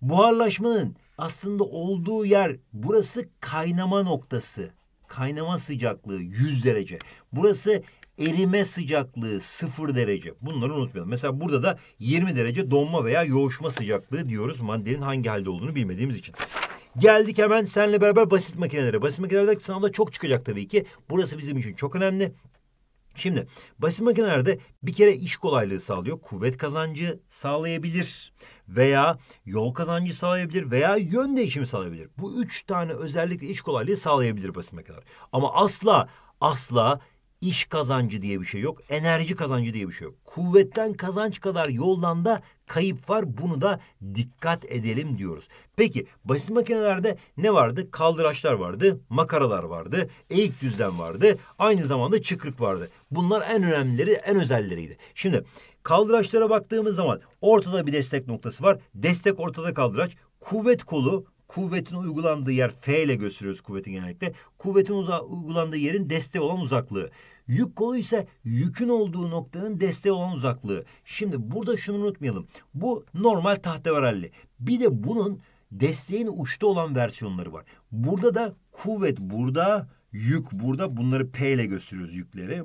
buharlaşmanın aslında olduğu yer burası kaynama noktası. Kaynama sıcaklığı 100 derece. Burası erime sıcaklığı 0 derece. Bunları unutmayalım. Mesela burada da 20 derece donma veya yoğuşma sıcaklığı diyoruz maddenin hangi halde olduğunu bilmediğimiz için. Geldik hemen seninle beraber basit makinelere. Basit makinelerde sınavda çok çıkacak tabii ki. Burası bizim için çok önemli. Şimdi basit makinelerde bir kere iş kolaylığı sağlıyor. Kuvvet kazancı sağlayabilir veya yol kazancı sağlayabilir veya yön değişimi sağlayabilir. Bu üç tane özellikle iş kolaylığı sağlayabilir basit makineler. Ama asla asla iş kazancı diye bir şey yok. Enerji kazancı diye bir şey yok. Kuvvetten kazanç kadar yoldan da kayıp var. Bunu da dikkat edelim diyoruz. Peki basit makinelerde ne vardı? Kaldıraçlar vardı, makaralar vardı, eğik düzlem vardı. Aynı zamanda çıkrık vardı. Bunlar en önemlileri, en özelleriydi. Şimdi kaldıraçlara baktığımız zaman ortada bir destek noktası var. Destek ortada kaldıraç. Kuvvet kolu Kuvvetin uygulandığı yer F ile gösteriyoruz kuvvetin genellikle. Kuvvetin uza- uygulandığı yerin desteği olan uzaklığı. Yük kolu ise yükün olduğu noktanın desteği olan uzaklığı. Şimdi burada şunu unutmayalım. Bu normal tahtevaralli. Bir de bunun desteğin uçta olan versiyonları var. Burada da kuvvet burada, yük burada. Bunları P ile gösteriyoruz yükleri.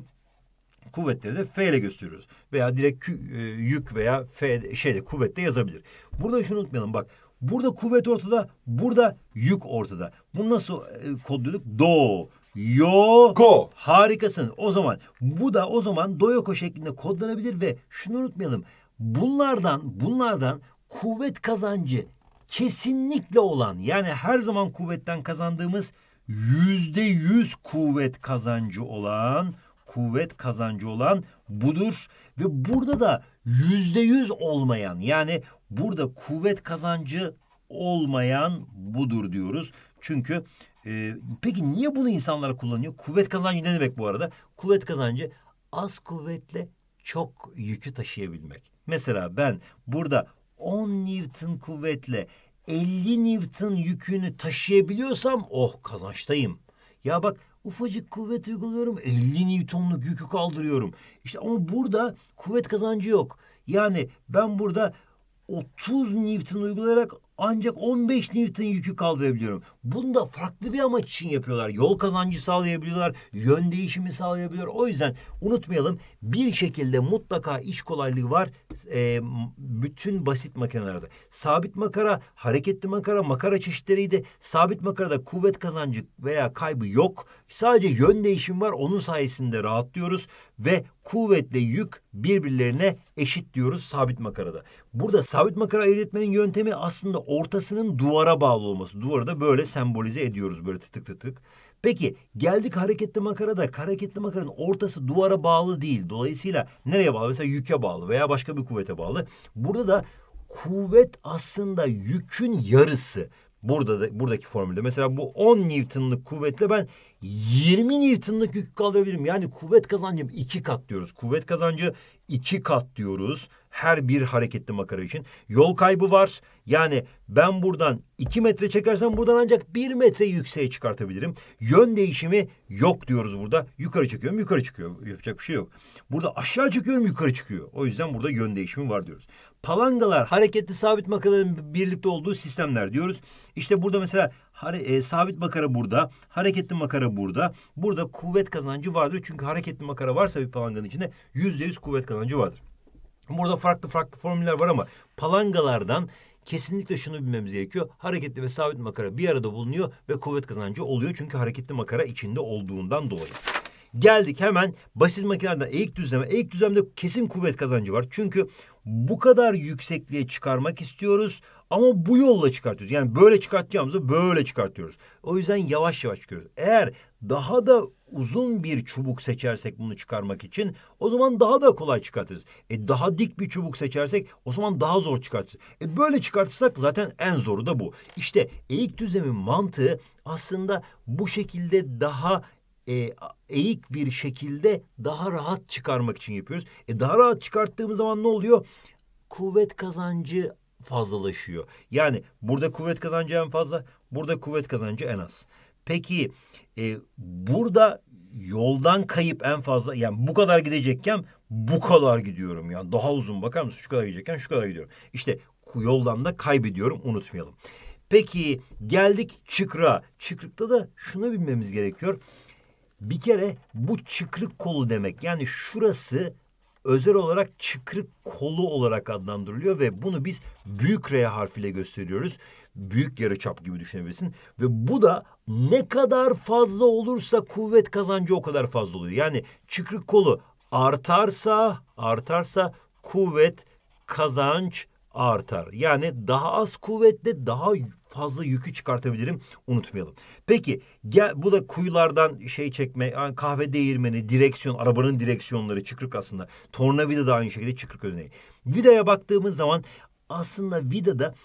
Kuvvetleri de F ile gösteriyoruz. Veya direkt e, yük veya F şeyde kuvvette yazabilir. Burada şunu unutmayalım bak. Burada kuvvet ortada, burada yük ortada. Bunu nasıl e, kodluyorduk? Do, yo, ko. Harikasın. O zaman bu da o zaman do, yo, ko şeklinde kodlanabilir ve şunu unutmayalım. Bunlardan, bunlardan kuvvet kazancı kesinlikle olan yani her zaman kuvvetten kazandığımız yüzde yüz kuvvet kazancı olan kuvvet kazancı olan budur. Ve burada da yüzde yüz olmayan yani burada kuvvet kazancı olmayan budur diyoruz. Çünkü e, peki niye bunu insanlar kullanıyor? Kuvvet kazancı ne demek bu arada? Kuvvet kazancı az kuvvetle çok yükü taşıyabilmek. Mesela ben burada 10 Newton kuvvetle 50 Newton yükünü taşıyabiliyorsam oh kazançtayım. Ya bak ufacık kuvvet uyguluyorum. 50 Newton'luk yükü kaldırıyorum. İşte ama burada kuvvet kazancı yok. Yani ben burada 30 Newton uygulayarak ancak 15 Newton yükü kaldırabiliyorum. Bunu da farklı bir amaç için yapıyorlar. Yol kazancı sağlayabiliyorlar, yön değişimi sağlayabiliyor. O yüzden unutmayalım bir şekilde mutlaka iş kolaylığı var e, bütün basit makinelerde. Sabit makara, hareketli makara, makara çeşitleriydi. Sabit makarada kuvvet kazancı veya kaybı yok. Sadece yön değişimi var. Onun sayesinde rahatlıyoruz ve kuvvetle yük birbirlerine eşit diyoruz sabit makarada. Burada sabit makara ayırt etmenin yöntemi aslında ortasının duvara bağlı olması. Duvarı da böyle sembolize ediyoruz böyle tık tık tık. Peki geldik hareketli makarada. Hareketli makaranın ortası duvara bağlı değil. Dolayısıyla nereye bağlı? Mesela yüke bağlı veya başka bir kuvvete bağlı. Burada da kuvvet aslında yükün yarısı. Burada da, buradaki formülde mesela bu 10 Newton'lık kuvvetle ben 20 Newton'lık yük kaldırabilirim. Yani kuvvet kazancı iki kat diyoruz. Kuvvet kazancı iki kat diyoruz. Her bir hareketli makara için. Yol kaybı var. Yani ben buradan 2 metre çekersem buradan ancak 1 metre yükseğe çıkartabilirim. Yön değişimi yok diyoruz burada. Yukarı çekiyorum, yukarı çıkıyor. Yapacak bir şey yok. Burada aşağı çekiyorum, yukarı çıkıyor. O yüzden burada yön değişimi var diyoruz. Palangalar hareketli sabit makaraların birlikte olduğu sistemler diyoruz. İşte burada mesela e, sabit makara burada, hareketli makara burada. Burada kuvvet kazancı vardır. Çünkü hareketli makara varsa bir palanganın içinde yüzde yüz kuvvet kazancı vardır. Burada farklı farklı formüller var ama palangalardan kesinlikle şunu bilmemiz gerekiyor. Hareketli ve sabit makara bir arada bulunuyor ve kuvvet kazancı oluyor. Çünkü hareketli makara içinde olduğundan dolayı. Geldik hemen basit makinelerden eğik düzleme. Eğik düzlemde kesin kuvvet kazancı var. Çünkü bu kadar yüksekliğe çıkarmak istiyoruz. Ama bu yolla çıkartıyoruz. Yani böyle çıkartacağımızı böyle çıkartıyoruz. O yüzden yavaş yavaş çıkıyoruz. Eğer daha da uzun bir çubuk seçersek bunu çıkarmak için o zaman daha da kolay çıkartırız. E daha dik bir çubuk seçersek o zaman daha zor çıkartırız. E böyle çıkartırsak zaten en zoru da bu. İşte eğik düzlemin mantığı aslında bu şekilde daha e, eğik bir şekilde daha rahat çıkarmak için yapıyoruz. E daha rahat çıkarttığımız zaman ne oluyor? Kuvvet kazancı fazlalaşıyor. Yani burada kuvvet kazancı en fazla, burada kuvvet kazancı en az. Peki e, burada yoldan kayıp en fazla yani bu kadar gidecekken bu kadar gidiyorum. Yani daha uzun bakar mısın şu kadar gidecekken şu kadar gidiyorum. İşte yoldan da kaybediyorum unutmayalım. Peki geldik çıkra. Çıkrıkta da şunu bilmemiz gerekiyor. Bir kere bu çıkrık kolu demek yani şurası özel olarak çıkrık kolu olarak adlandırılıyor ve bunu biz büyük R harfiyle gösteriyoruz. Büyük yarıçap gibi düşünebilirsin ve bu da ne kadar fazla olursa kuvvet kazancı o kadar fazla oluyor. Yani çıkrık kolu artarsa artarsa kuvvet kazanç artar. Yani daha az kuvvetle daha fazla yükü çıkartabilirim unutmayalım. Peki gel bu da kuyulardan şey çekme kahve değirmeni direksiyon arabanın direksiyonları çıkrık aslında. Tornavida da aynı şekilde çıkrık örneği. Vidaya baktığımız zaman aslında vidada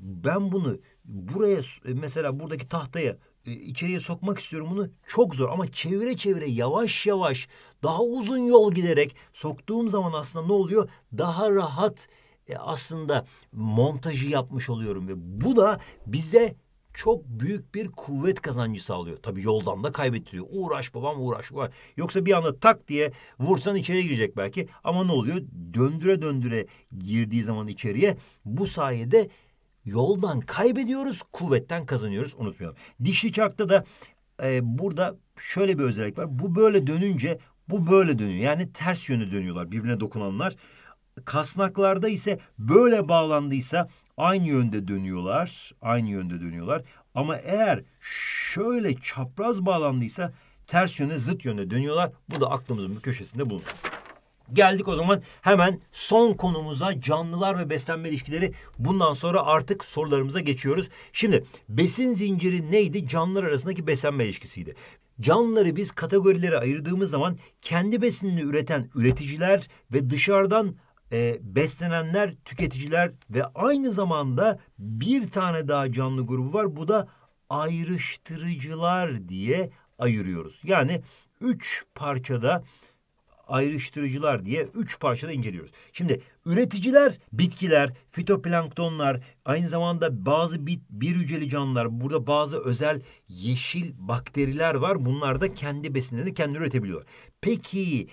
ben bunu buraya mesela buradaki tahtaya e, içeriye sokmak istiyorum bunu çok zor ama çevire çevire yavaş yavaş daha uzun yol giderek soktuğum zaman aslında ne oluyor? Daha rahat e, aslında montajı yapmış oluyorum ve bu da bize çok büyük bir kuvvet kazancı sağlıyor. Tabii yoldan da kaybettiriyor. Uğraş babam uğraş uğraş. Yoksa bir anda tak diye vursan içeri girecek belki. Ama ne oluyor? Döndüre döndüre girdiği zaman içeriye bu sayede yoldan kaybediyoruz, kuvvetten kazanıyoruz. Unutmayalım. Dişli çarkta da e, burada şöyle bir özellik var. Bu böyle dönünce bu böyle dönüyor. Yani ters yönü dönüyorlar birbirine dokunanlar. Kasnaklarda ise böyle bağlandıysa aynı yönde dönüyorlar. Aynı yönde dönüyorlar. Ama eğer şöyle çapraz bağlandıysa ters yöne zıt yöne dönüyorlar. Bu da aklımızın bir köşesinde bulunsun. Geldik o zaman hemen son konumuza canlılar ve beslenme ilişkileri. Bundan sonra artık sorularımıza geçiyoruz. Şimdi besin zinciri neydi? Canlılar arasındaki beslenme ilişkisiydi. Canlıları biz kategorilere ayırdığımız zaman kendi besinini üreten üreticiler ve dışarıdan e, beslenenler, tüketiciler ve aynı zamanda bir tane daha canlı grubu var. Bu da ayrıştırıcılar diye ayırıyoruz. Yani üç parçada ayrıştırıcılar diye üç parçada inceliyoruz. Şimdi üreticiler bitkiler, fitoplanktonlar, aynı zamanda bazı bit, bir hücreli canlılar, burada bazı özel yeşil bakteriler var. Bunlar da kendi besinlerini kendi üretebiliyor. Peki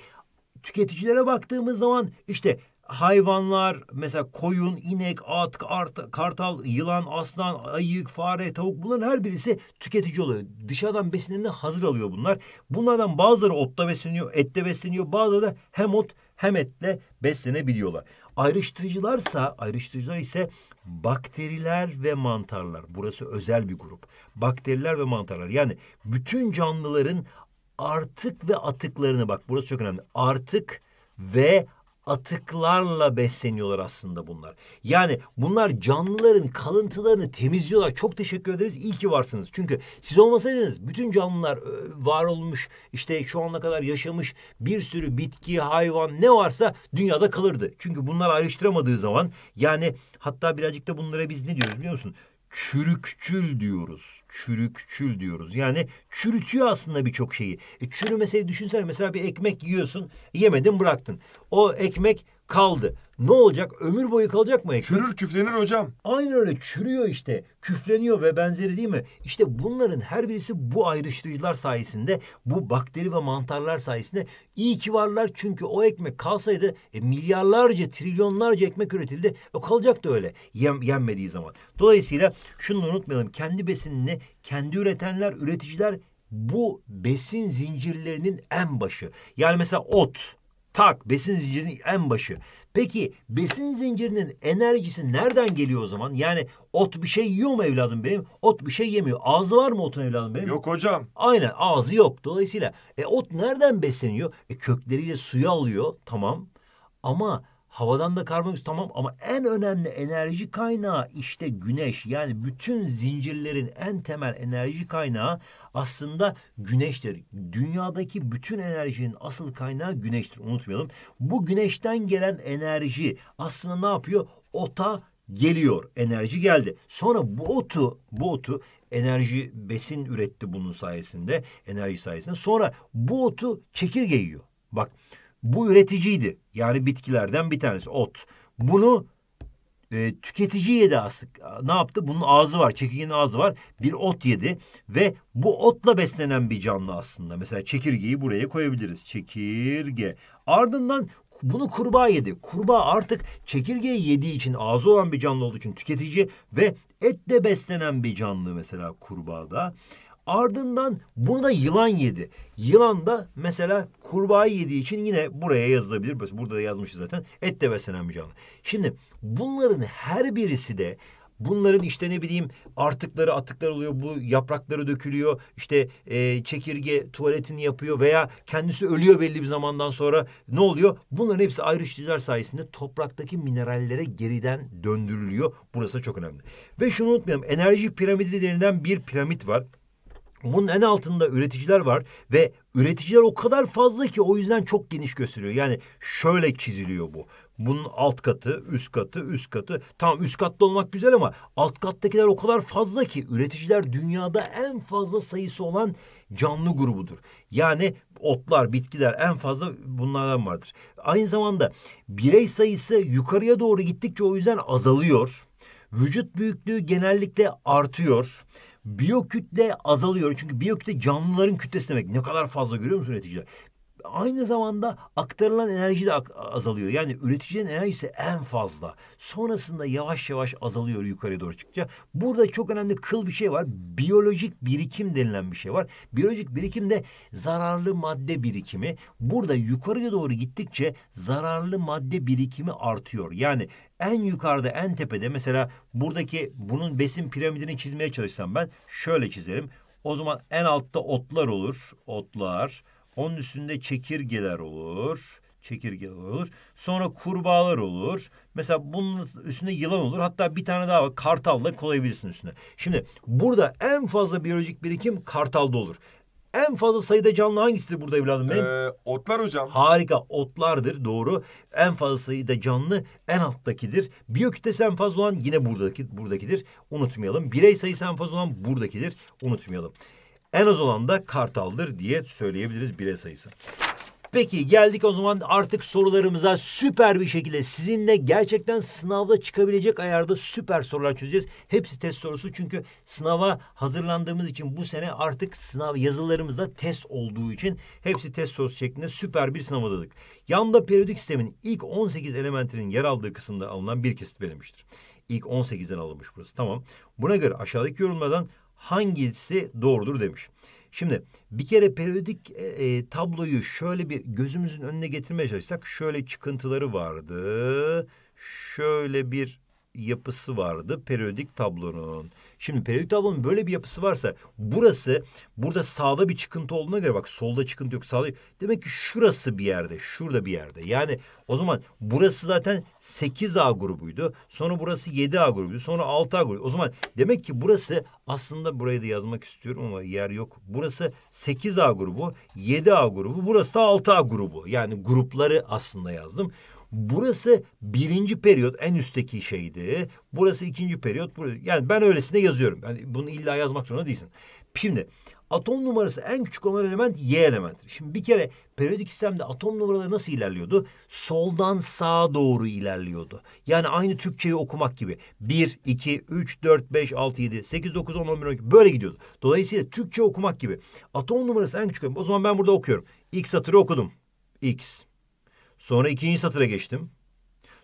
tüketicilere baktığımız zaman işte hayvanlar mesela koyun, inek, at, kart, kartal, yılan, aslan, ayık, fare, tavuk bunların her birisi tüketici oluyor. Dışarıdan besinlerini hazır alıyor bunlar. Bunlardan bazıları otta besleniyor, ette besleniyor. Bazıları da hem ot hem etle beslenebiliyorlar. Ayrıştırıcılarsa, ayrıştırıcılar ise bakteriler ve mantarlar. Burası özel bir grup. Bakteriler ve mantarlar. Yani bütün canlıların artık ve atıklarını bak burası çok önemli. Artık ve atıklarla besleniyorlar aslında bunlar. Yani bunlar canlıların kalıntılarını temizliyorlar. Çok teşekkür ederiz. İyi ki varsınız. Çünkü siz olmasaydınız bütün canlılar e, var olmuş, işte şu ana kadar yaşamış bir sürü bitki, hayvan ne varsa dünyada kalırdı. Çünkü bunlar ayrıştıramadığı zaman yani hatta birazcık da bunlara biz ne diyoruz biliyor musun? çürükçül diyoruz. Çürükçül diyoruz. Yani çürütüyor aslında birçok şeyi. E çürümeseydi düşünsene mesela bir ekmek yiyorsun, yemedin bıraktın. O ekmek kaldı. Ne olacak? Ömür boyu kalacak mı? Ekmek? Çürür küflenir hocam. Aynen öyle çürüyor işte. Küfleniyor ve benzeri değil mi? İşte bunların her birisi bu ayrıştırıcılar sayesinde, bu bakteri ve mantarlar sayesinde iyi ki varlar. Çünkü o ekmek kalsaydı e, milyarlarca, trilyonlarca ekmek üretildi. O e, kalacaktı öyle yem, yenmediği zaman. Dolayısıyla şunu unutmayalım. Kendi besinini kendi üretenler, üreticiler bu besin zincirlerinin en başı. Yani mesela ot, tak besin zincirinin en başı. Peki besin zincirinin enerjisi nereden geliyor o zaman? Yani ot bir şey yiyor mu evladım benim? Ot bir şey yemiyor. Ağzı var mı otun evladım benim? Yok hocam. Aynen ağzı yok. Dolayısıyla e, ot nereden besleniyor? E, kökleriyle suyu alıyor. Tamam. Ama Havadan da karbondioksit tamam ama en önemli enerji kaynağı işte güneş. Yani bütün zincirlerin en temel enerji kaynağı aslında güneştir. Dünyadaki bütün enerjinin asıl kaynağı güneştir unutmayalım. Bu güneşten gelen enerji aslında ne yapıyor? Ota geliyor. Enerji geldi. Sonra bu otu, bu otu enerji besin üretti bunun sayesinde, enerji sayesinde. Sonra bu otu çekirge yiyor. Bak bu üreticiydi. Yani bitkilerden bir tanesi ot. Bunu e, tüketici yedi aslında. Ne yaptı? Bunun ağzı var. Çekirgenin ağzı var. Bir ot yedi ve bu otla beslenen bir canlı aslında. Mesela çekirgeyi buraya koyabiliriz. Çekirge. Ardından bunu kurbağa yedi. Kurbağa artık çekirgeyi yediği için ağzı olan bir canlı olduğu için tüketici ve etle beslenen bir canlı mesela kurbağada. Ardından bunu da yılan yedi. Yılan da mesela kurbağayı yediği için yine buraya yazılabilir. Burada da yazmışız zaten. Et de beslenen bir canlı. Şimdi bunların her birisi de Bunların işte ne bileyim artıkları atıklar oluyor. Bu yaprakları dökülüyor. İşte e, çekirge tuvaletini yapıyor veya kendisi ölüyor belli bir zamandan sonra ne oluyor? Bunların hepsi ayrıştırıcılar sayesinde topraktaki minerallere geriden döndürülüyor. Burası çok önemli. Ve şunu unutmayalım. Enerji piramidi denilen bir piramit var. Bunun en altında üreticiler var ve üreticiler o kadar fazla ki o yüzden çok geniş gösteriyor. Yani şöyle çiziliyor bu. Bunun alt katı, üst katı, üst katı. Tamam üst katta olmak güzel ama alt kattakiler o kadar fazla ki üreticiler dünyada en fazla sayısı olan canlı grubudur. Yani otlar, bitkiler en fazla bunlardan vardır. Aynı zamanda birey sayısı yukarıya doğru gittikçe o yüzden azalıyor. Vücut büyüklüğü genellikle artıyor Biyokütle azalıyor. Çünkü biyokütle canlıların kütlesi demek. Ne kadar fazla görüyor musun neticede? Aynı zamanda aktarılan enerji de azalıyor. Yani üreticinin enerjisi en fazla. Sonrasında yavaş yavaş azalıyor yukarı doğru çıkınca. Burada çok önemli kıl bir şey var. Biyolojik birikim denilen bir şey var. Biyolojik birikim de zararlı madde birikimi. Burada yukarıya doğru gittikçe zararlı madde birikimi artıyor. Yani en yukarıda en tepede mesela buradaki bunun besin piramidini çizmeye çalışsam ben şöyle çizerim. O zaman en altta otlar olur. Otlar. Onun üstünde çekirgeler olur. Çekirgeler olur. Sonra kurbağalar olur. Mesela bunun üstünde yılan olur. Hatta bir tane daha var. Kartal da koyabilirsin üstüne. Şimdi burada en fazla biyolojik birikim kartalda olur. En fazla sayıda canlı hangisidir burada evladım benim? Ee, otlar hocam. Harika otlardır doğru. En fazla sayıda canlı en alttakidir. Biyokütlesi en fazla olan yine buradaki buradakidir. Unutmayalım. Birey sayısı en fazla olan buradakidir. Unutmayalım. En az olan da Kartal'dır diye söyleyebiliriz bire sayısı. Peki geldik o zaman artık sorularımıza süper bir şekilde sizinle gerçekten sınavda çıkabilecek ayarda süper sorular çözeceğiz. Hepsi test sorusu çünkü sınava hazırlandığımız için bu sene artık sınav yazılarımızda test olduğu için hepsi test sorusu şeklinde süper bir sınav adadık. Yanda periyodik sistemin ilk 18 elementinin yer aldığı kısımda alınan bir kesit verilmiştir. İlk 18'den alınmış burası. Tamam. Buna göre aşağıdaki yorumlardan hangisi doğrudur demiş. Şimdi bir kere periyodik e, e, tabloyu şöyle bir gözümüzün önüne getirmeye çalışsak şöyle çıkıntıları vardı. Şöyle bir yapısı vardı periyodik tablonun. Şimdi periyodik tablonun böyle bir yapısı varsa burası burada sağda bir çıkıntı olduğuna göre bak solda çıkıntı yok sağda demek ki şurası bir yerde şurada bir yerde. Yani o zaman burası zaten 8A grubuydu. Sonra burası 7A grubuydu. Sonra 6A grubu. O zaman demek ki burası aslında burayı da yazmak istiyorum ama yer yok. Burası 8A grubu, 7A grubu, burası da 6A grubu. Yani grupları aslında yazdım. Burası birinci periyot en üstteki şeydi. Burası ikinci periyot. Yani ben öylesine yazıyorum. Yani bunu illa yazmak zorunda değilsin. Şimdi atom numarası en küçük olan element Y elementidir. Şimdi bir kere periyodik sistemde atom numaraları nasıl ilerliyordu? Soldan sağa doğru ilerliyordu. Yani aynı Türkçeyi okumak gibi. 1, 2, 3, 4, 5, 6, 7, 8, 9, 10, 11, 12 böyle gidiyordu. Dolayısıyla Türkçe okumak gibi. Atom numarası en küçük. O zaman ben burada okuyorum. X satırı okudum. X. Sonra ikinci satıra geçtim.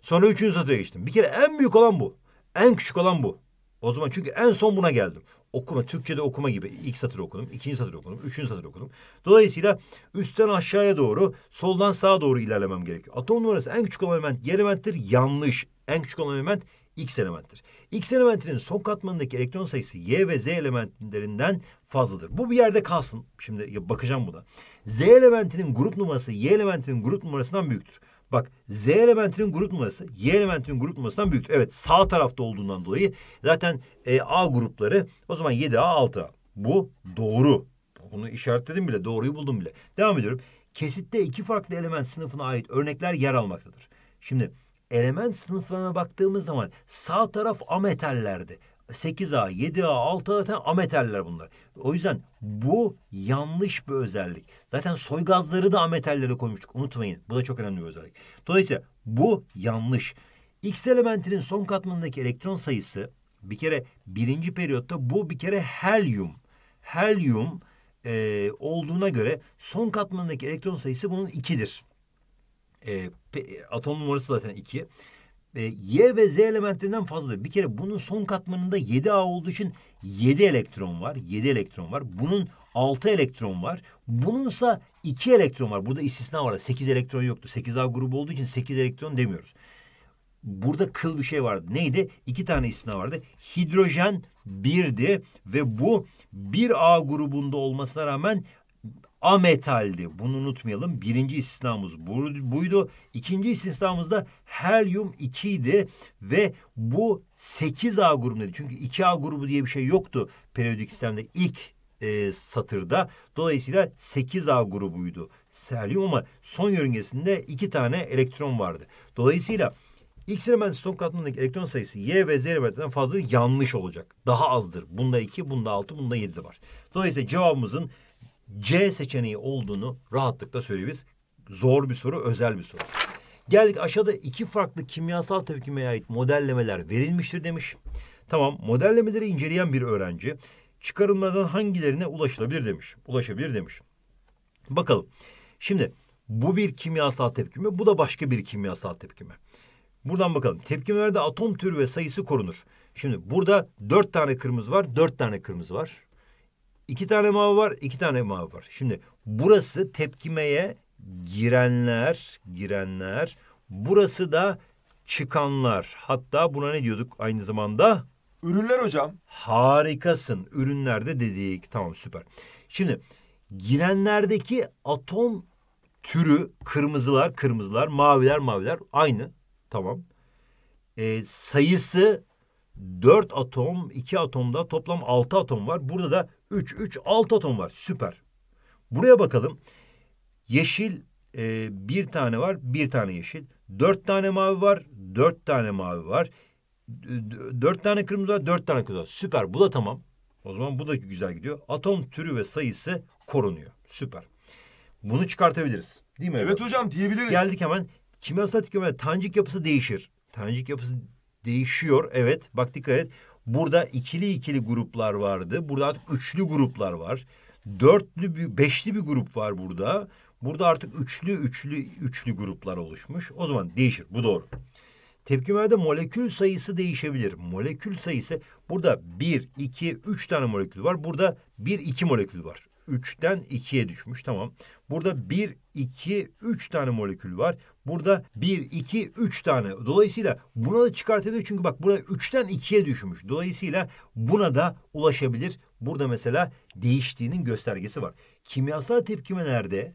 Sonra üçüncü satıra geçtim. Bir kere en büyük olan bu. En küçük olan bu. O zaman çünkü en son buna geldim. Okuma, Türkçe'de okuma gibi. ilk satır okudum, ikinci satır okudum, üçüncü satır okudum. Dolayısıyla üstten aşağıya doğru, soldan sağa doğru ilerlemem gerekiyor. Atom numarası en küçük olan element Y elementtir, yanlış. En küçük olan element X elementtir. X elementinin son katmanındaki elektron sayısı Y ve Z elementlerinden fazladır. Bu bir yerde kalsın. Şimdi bakacağım buna. Z elementinin grup numarası Y elementinin grup numarasından büyüktür. Bak Z elementinin grup numarası Y elementinin grup numarasından büyüktür. Evet sağ tarafta olduğundan dolayı zaten e, A grupları o zaman 7A 6A. Bu doğru. Bunu işaretledim bile doğruyu buldum bile. Devam ediyorum. Kesitte iki farklı element sınıfına ait örnekler yer almaktadır. Şimdi element sınıflarına baktığımız zaman sağ taraf ametallerdi. 8A, 7A, 6A zaten ametaller bunlar. O yüzden bu yanlış bir özellik. Zaten soy gazları da ametallere koymuştuk. Unutmayın. Bu da çok önemli bir özellik. Dolayısıyla bu yanlış. X elementinin son katmanındaki elektron sayısı bir kere birinci periyotta bu bir kere helyum. Helyum e, olduğuna göre son katmanındaki elektron sayısı bunun ikidir. E, atom numarası zaten iki. E, y ve Z elementlerinden fazladır. Bir kere bunun son katmanında 7A olduğu için 7 elektron var. 7 elektron var. Bunun 6 elektron var. Bununsa 2 elektron var. Burada istisna var. 8 elektron yoktu. 8A grubu olduğu için 8 elektron demiyoruz. Burada kıl bir şey vardı. Neydi? İki tane istisna vardı. Hidrojen birdi ve bu bir A grubunda olmasına rağmen A metaldi, Bunu unutmayalım. Birinci istisnamız buydu. İkinci istisnamız da helyum 2 idi ve bu 8A grubundaydı. Çünkü 2A grubu diye bir şey yoktu periyodik sistemde ilk e, satırda. Dolayısıyla 8A grubuydu helyum ama son yörüngesinde iki tane elektron vardı. Dolayısıyla X-element son katmanındaki elektron sayısı Y ve Z elementlerinden fazla yanlış olacak. Daha azdır. Bunda 2, bunda 6, bunda 7 var. Dolayısıyla cevabımızın C seçeneği olduğunu rahatlıkla söyleyebiliriz. Zor bir soru, özel bir soru. Geldik aşağıda iki farklı kimyasal tepkimeye ait modellemeler verilmiştir demiş. Tamam modellemeleri inceleyen bir öğrenci çıkarımlardan hangilerine ulaşılabilir demiş. Ulaşabilir demiş. Bakalım. Şimdi bu bir kimyasal tepkime, bu da başka bir kimyasal tepkime. Buradan bakalım. Tepkimelerde atom türü ve sayısı korunur. Şimdi burada dört tane kırmızı var, dört tane kırmızı var. İki tane mavi var, iki tane mavi var. Şimdi burası tepkimeye girenler, girenler. Burası da çıkanlar. Hatta buna ne diyorduk aynı zamanda? Ürünler hocam. Harikasın. Ürünler de dedik. Tamam süper. Şimdi girenlerdeki atom türü kırmızılar, kırmızılar, maviler, maviler aynı. Tamam. Ee, sayısı dört atom, iki atomda toplam altı atom var. Burada da 3, 3, 6 atom var. Süper. Buraya bakalım. Yeşil e, bir tane var, bir tane yeşil. Dört tane mavi var, dört tane mavi var. Dört tane kırmızı var, dört tane kırmızı var. Süper, bu da tamam. O zaman bu da güzel gidiyor. Atom türü ve sayısı korunuyor. Süper. Bunu çıkartabiliriz. Değil mi? Evet efendim? hocam diyebiliriz. Geldik hemen. Kimyasal tükemede tancik yapısı değişir. Tancik yapısı değişiyor. Evet bak dikkat et. Burada ikili ikili gruplar vardı. Burada artık üçlü gruplar var. Dörtlü, bir, beşli bir grup var burada. Burada artık üçlü, üçlü, üçlü gruplar oluşmuş. O zaman değişir. Bu doğru. Tepkimerde molekül sayısı değişebilir. Molekül sayısı burada bir, iki, üç tane molekül var. Burada bir, iki molekül var. Üçten ikiye düşmüş tamam. Burada bir, iki, üç tane molekül var. Burada 1, 2, 3 tane. Dolayısıyla buna da çıkartabilir. Çünkü bak burada 3'ten 2'ye düşmüş. Dolayısıyla buna da ulaşabilir. Burada mesela değiştiğinin göstergesi var. Kimyasal tepkimelerde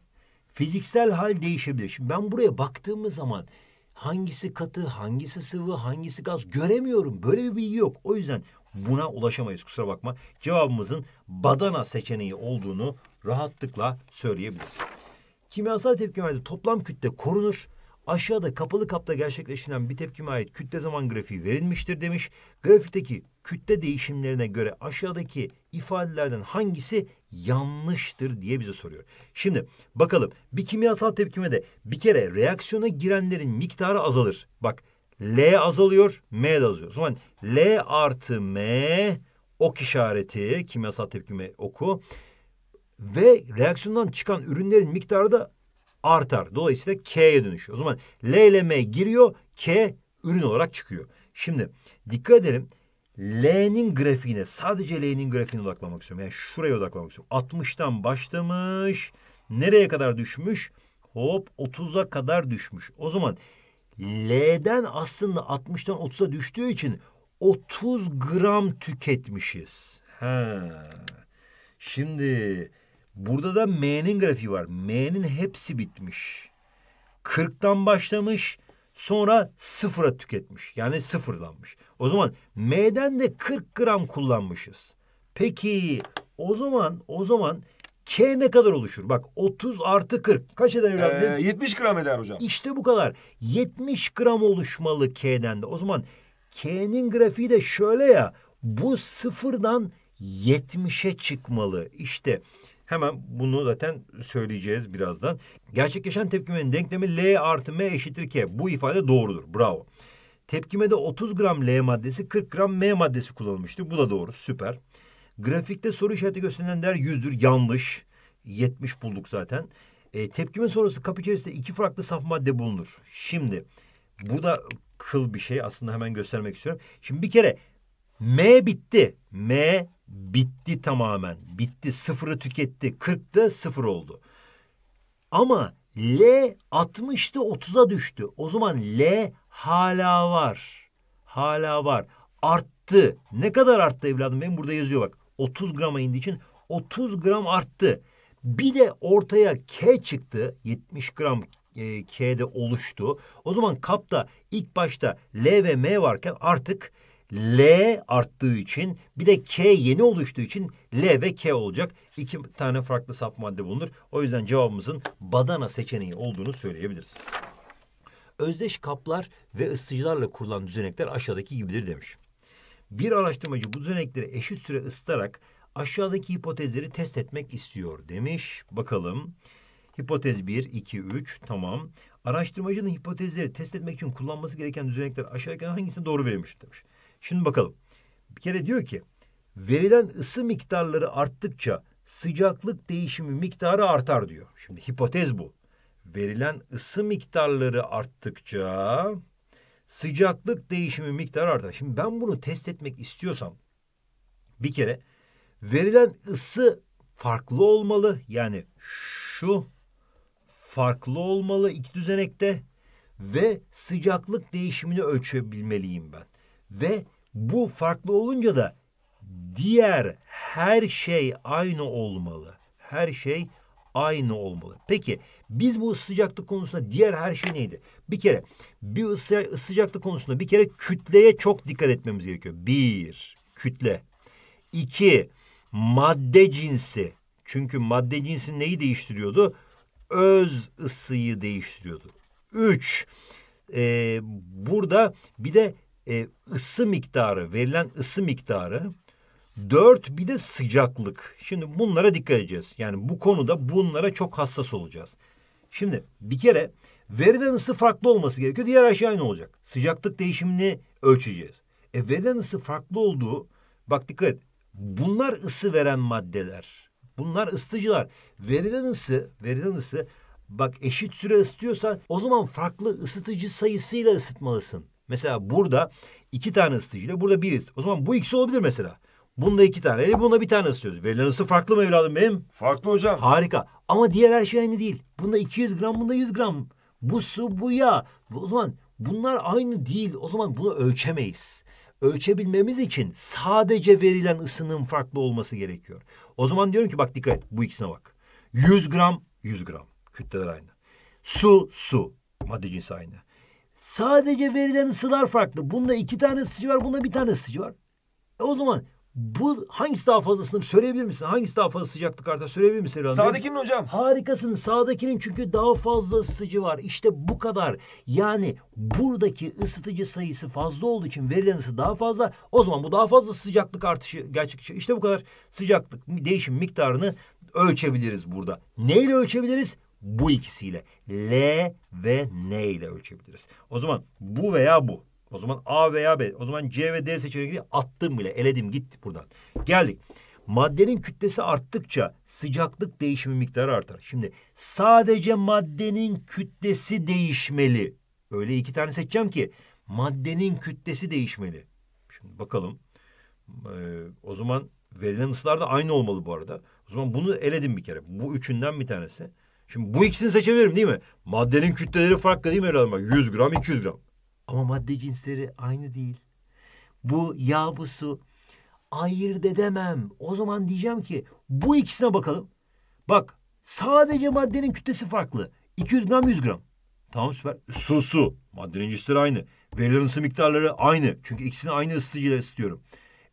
fiziksel hal değişebilir. Şimdi ben buraya baktığımız zaman hangisi katı, hangisi sıvı, hangisi gaz göremiyorum. Böyle bir bilgi yok. O yüzden buna ulaşamayız kusura bakma. Cevabımızın badana seçeneği olduğunu rahatlıkla söyleyebiliriz. Kimyasal tepkimelerde toplam kütle korunur. Aşağıda kapalı kapta gerçekleşen bir tepkime ait kütle zaman grafiği verilmiştir demiş. Grafikteki kütle değişimlerine göre aşağıdaki ifadelerden hangisi yanlıştır diye bize soruyor. Şimdi bakalım bir kimyasal tepkime de bir kere reaksiyona girenlerin miktarı azalır. Bak L azalıyor, M de azalıyor. O zaman L artı M ok işareti kimyasal tepkime oku ve reaksiyondan çıkan ürünlerin miktarı da artar. Dolayısıyla K'ye dönüşüyor. O zaman L ile M giriyor, K ürün olarak çıkıyor. Şimdi dikkat edelim. L'nin grafiğine, sadece L'nin grafiğine odaklanmak istiyorum. Yani şuraya odaklanmak istiyorum. 60'tan başlamış. Nereye kadar düşmüş? Hop 30'a kadar düşmüş. O zaman L'den aslında 60'tan 30'a düştüğü için 30 gram tüketmişiz. Ha. Şimdi Burada da M'nin grafiği var. M'nin hepsi bitmiş. 40'tan başlamış sonra sıfıra tüketmiş. Yani sıfırlanmış. O zaman M'den de 40 gram kullanmışız. Peki o zaman o zaman K ne kadar oluşur? Bak 30 artı 40 kaç eder evladım? Ee, 70 gram eder hocam. İşte bu kadar. 70 gram oluşmalı K'den de. O zaman K'nin grafiği de şöyle ya. Bu sıfırdan 70'e çıkmalı. İşte Hemen bunu zaten söyleyeceğiz birazdan. Gerçekleşen tepkimenin denklemi L artı M eşittir K. Bu ifade doğrudur. Bravo. Tepkimede 30 gram L maddesi 40 gram M maddesi kullanılmıştı. Bu da doğru. Süper. Grafikte soru işareti gösterilen değer 100'dür. Yanlış. 70 bulduk zaten. E, tepkime sonrası kap içerisinde iki farklı saf madde bulunur. Şimdi bu da kıl bir şey. Aslında hemen göstermek istiyorum. Şimdi bir kere M bitti. M bitti tamamen. Bitti. Sıfırı tüketti. 40'ta sıfır oldu. Ama L 60'ta 30'a düştü. O zaman L hala var. Hala var. Arttı. Ne kadar arttı evladım? Benim burada yazıyor bak. 30 grama indiği için 30 gram arttı. Bir de ortaya K çıktı. 70 gram e, K'de oluştu. O zaman kapta ilk başta L ve M varken artık L arttığı için bir de K yeni oluştuğu için L ve K olacak. İki tane farklı saf madde bulunur. O yüzden cevabımızın badana seçeneği olduğunu söyleyebiliriz. Özdeş kaplar ve ısıtıcılarla kurulan düzenekler aşağıdaki gibidir demiş. Bir araştırmacı bu düzenekleri eşit süre ısıtarak aşağıdaki hipotezleri test etmek istiyor demiş. Bakalım. Hipotez 1, 2, 3 tamam. Araştırmacının hipotezleri test etmek için kullanması gereken düzenekler aşağıdaki hangisini doğru verilmiş demiş. Şimdi bakalım. Bir kere diyor ki verilen ısı miktarları arttıkça sıcaklık değişimi miktarı artar diyor. Şimdi hipotez bu. Verilen ısı miktarları arttıkça sıcaklık değişimi miktarı artar. Şimdi ben bunu test etmek istiyorsam bir kere verilen ısı farklı olmalı. Yani şu farklı olmalı iki düzenekte ve sıcaklık değişimini ölçebilmeliyim ben. Ve bu farklı olunca da diğer her şey aynı olmalı. Her şey aynı olmalı. Peki biz bu sıcaklık konusunda diğer her şey neydi? Bir kere bir sıcaklık konusunda bir kere kütleye çok dikkat etmemiz gerekiyor. Bir, kütle. İki, madde cinsi. Çünkü madde cinsi neyi değiştiriyordu? Öz ısıyı değiştiriyordu. Üç, e, burada bir de e, ısı miktarı, verilen ısı miktarı, dört bir de sıcaklık. Şimdi bunlara dikkat edeceğiz. Yani bu konuda bunlara çok hassas olacağız. Şimdi bir kere verilen ısı farklı olması gerekiyor. Diğer aşağı aynı olacak. Sıcaklık değişimini ölçeceğiz. E verilen ısı farklı olduğu, bak dikkat et, bunlar ısı veren maddeler. Bunlar ısıtıcılar. Verilen ısı, verilen ısı bak eşit süre ısıtıyorsan o zaman farklı ısıtıcı sayısıyla ısıtmalısın. Mesela burada iki tane ısıtıcıyla burada bir ısıtıcı. O zaman bu ikisi olabilir mesela. Bunda iki tane. E bunda bir tane ısıtıyoruz. Verilen ısı farklı mı evladım benim? Farklı hocam. Harika. Ama diğer her şey aynı değil. Bunda 200 gram, bunda 100 gram. Bu su, bu yağ. O zaman bunlar aynı değil. O zaman bunu ölçemeyiz. Ölçebilmemiz için sadece verilen ısının farklı olması gerekiyor. O zaman diyorum ki bak dikkat et bu ikisine bak. 100 gram, 100 gram. Kütleler aynı. Su, su. Madde cinsi aynı. Sadece verilen ısılar farklı. Bunda iki tane ısıcı var, bunda bir tane ısıcı var. E o zaman bu hangisi daha fazlasını söyleyebilir misin? Hangisi daha fazla sıcaklık artar söyleyebilir misin? Evladım? Sağdakinin hocam. Harikasın. Sağdakinin çünkü daha fazla ısıtıcı var. İşte bu kadar. Yani buradaki ısıtıcı sayısı fazla olduğu için verilen ısı daha fazla. O zaman bu daha fazla sıcaklık artışı gerçekçi. İşte bu kadar sıcaklık değişim miktarını ölçebiliriz burada. Neyle ölçebiliriz? bu ikisiyle L ve N ile ölçebiliriz. O zaman bu veya bu. O zaman A veya B. O zaman C ve D seçeneği attım bile. Eledim gitti buradan. Geldik. Maddenin kütlesi arttıkça sıcaklık değişimi miktarı artar. Şimdi sadece maddenin kütlesi değişmeli. Öyle iki tane seçeceğim ki maddenin kütlesi değişmeli. Şimdi bakalım. Ee, o zaman verilen ısılar da aynı olmalı bu arada. O zaman bunu eledim bir kere. Bu üçünden bir tanesi. Şimdi bu ikisini seçebilirim değil mi? Maddenin kütleleri farklı değil mi herhalde? 100 gram 200 gram. Ama madde cinsleri aynı değil. Bu yağ bu su ayırt edemem. O zaman diyeceğim ki bu ikisine bakalım. Bak sadece maddenin kütlesi farklı. 200 gram 100 gram. Tamam süper. Su su. Maddenin cinsleri aynı. Verilen ısı miktarları aynı. Çünkü ikisini aynı ısıtıcıyla ısıtıyorum.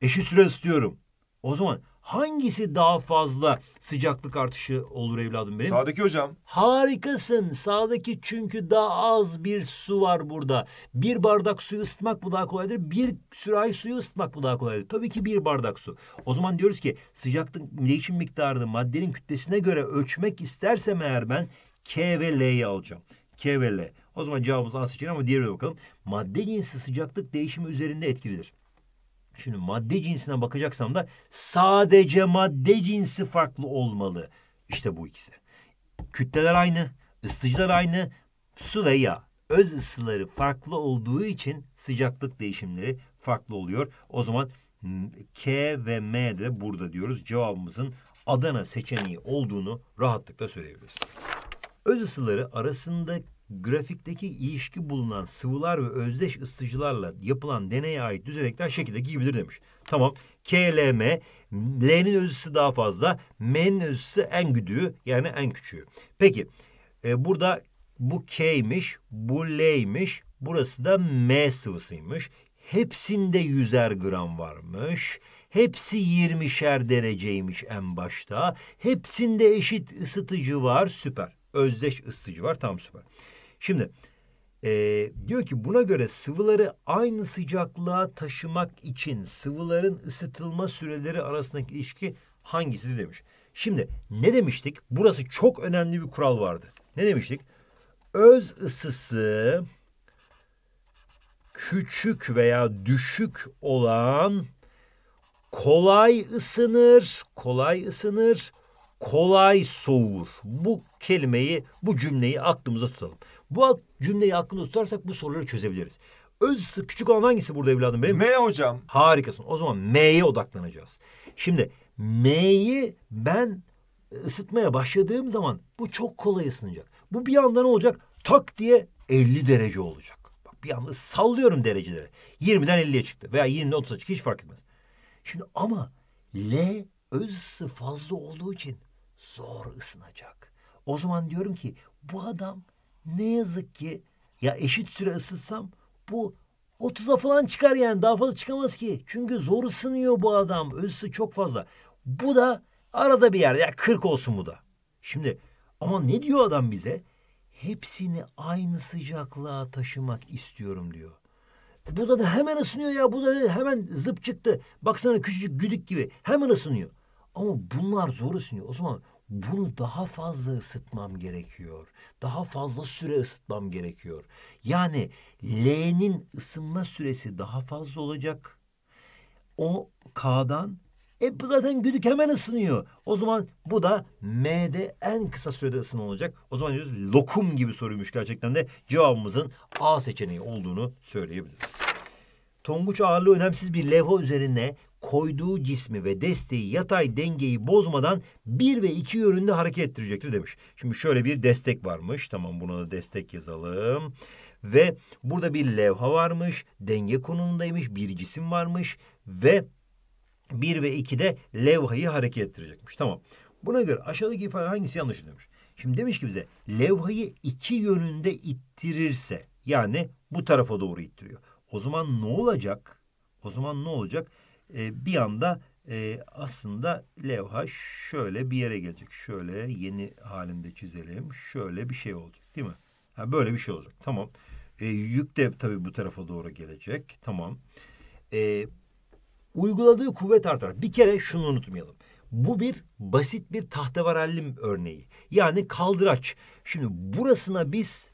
Eşit süre ısıtıyorum. O zaman hangisi daha fazla sıcaklık artışı olur evladım benim? Sağdaki hocam. Harikasın. Sağdaki çünkü daha az bir su var burada. Bir bardak suyu ısıtmak bu daha kolaydır. Bir sürahi suyu ısıtmak bu daha kolaydır. Tabii ki bir bardak su. O zaman diyoruz ki sıcaklık değişim miktarını maddenin kütlesine göre ölçmek istersem eğer ben K ve L'yi alacağım. K ve L. O zaman cevabımız A seçeneği ama diğerine bakalım. Madde cinsi sıcaklık değişimi üzerinde etkilidir. Şimdi madde cinsine bakacaksam da sadece madde cinsi farklı olmalı. İşte bu ikisi. Kütleler aynı, ısıtıcılar aynı, su ve yağ. Öz ısıları farklı olduğu için sıcaklık değişimleri farklı oluyor. O zaman K ve M de burada diyoruz. Cevabımızın Adana seçeneği olduğunu rahatlıkla söyleyebiliriz. Öz ısıları arasındaki grafikteki ilişki bulunan sıvılar ve özdeş ısıtıcılarla yapılan deneye ait düzenekler şekilde giyibilir demiş. Tamam. KLM, L'nin özüsü daha fazla, M'nin özüsü en güdüğü yani en küçüğü. Peki e, burada bu Kmiş, bu Lmiş, burası da M sıvısıymış. Hepsinde yüzer gram varmış. Hepsi 20'şer dereceymiş en başta. Hepsinde eşit ısıtıcı var. Süper. Özdeş ısıtıcı var. Tam süper. Şimdi e, diyor ki buna göre sıvıları aynı sıcaklığa taşımak için sıvıların ısıtılma süreleri arasındaki ilişki hangisidir demiş. Şimdi ne demiştik? Burası çok önemli bir kural vardı. Ne demiştik? Öz ısısı küçük veya düşük olan kolay ısınır, kolay ısınır, kolay soğur. Bu kelimeyi, bu cümleyi aklımıza tutalım. Bu cümleyi aklında tutarsak bu soruları çözebiliriz. Öz küçük olan hangisi burada evladım benim? M hocam. Harikasın. O zaman M'ye odaklanacağız. Şimdi M'yi ben ısıtmaya başladığım zaman bu çok kolay ısınacak. Bu bir anda ne olacak? Tak diye 50 derece olacak. Bak bir anda sallıyorum dereceleri. 20'den 50'ye çıktı veya 20'den 30'a çıktı hiç fark etmez. Şimdi ama L öz ısı fazla olduğu için zor ısınacak. O zaman diyorum ki bu adam ne yazık ki ya eşit süre ısıtsam bu 30'a falan çıkar yani daha fazla çıkamaz ki. Çünkü zor ısınıyor bu adam. Özüsü çok fazla. Bu da arada bir yerde ya 40 olsun bu da. Şimdi ama ne diyor adam bize? Hepsini aynı sıcaklığa taşımak istiyorum diyor. Bu da, da hemen ısınıyor ya. Bu da hemen zıp çıktı. Baksana küçücük güdük gibi. Hemen ısınıyor. Ama bunlar zor ısınıyor. O zaman bunu daha fazla ısıtmam gerekiyor. Daha fazla süre ısıtmam gerekiyor. Yani L'nin ısınma süresi daha fazla olacak. O K'dan e bu zaten güdük hemen ısınıyor. O zaman bu da M'de en kısa sürede ısınma olacak. O zaman diyoruz lokum gibi soruymuş gerçekten de cevabımızın A seçeneği olduğunu söyleyebiliriz. Tonguç ağırlığı önemsiz bir levha üzerine koyduğu cismi ve desteği yatay dengeyi bozmadan bir ve iki yönünde hareket ettirecektir demiş. Şimdi şöyle bir destek varmış. Tamam buna da destek yazalım. Ve burada bir levha varmış. Denge konumundaymış. Bir cisim varmış. Ve bir ve iki de levhayı hareket ettirecekmiş. Tamam. Buna göre aşağıdaki ifade hangisi yanlış demiş. Şimdi demiş ki bize levhayı iki yönünde ittirirse yani bu tarafa doğru ittiriyor. O zaman ne olacak? O zaman ne olacak? e, bir anda e, aslında levha şöyle bir yere gelecek. Şöyle yeni halinde çizelim. Şöyle bir şey olacak değil mi? Ha, böyle bir şey olacak. Tamam. E, yük de tabii bu tarafa doğru gelecek. Tamam. E, uyguladığı kuvvet artar. Bir kere şunu unutmayalım. Bu bir basit bir tahtevarellim örneği. Yani kaldıraç. Şimdi burasına biz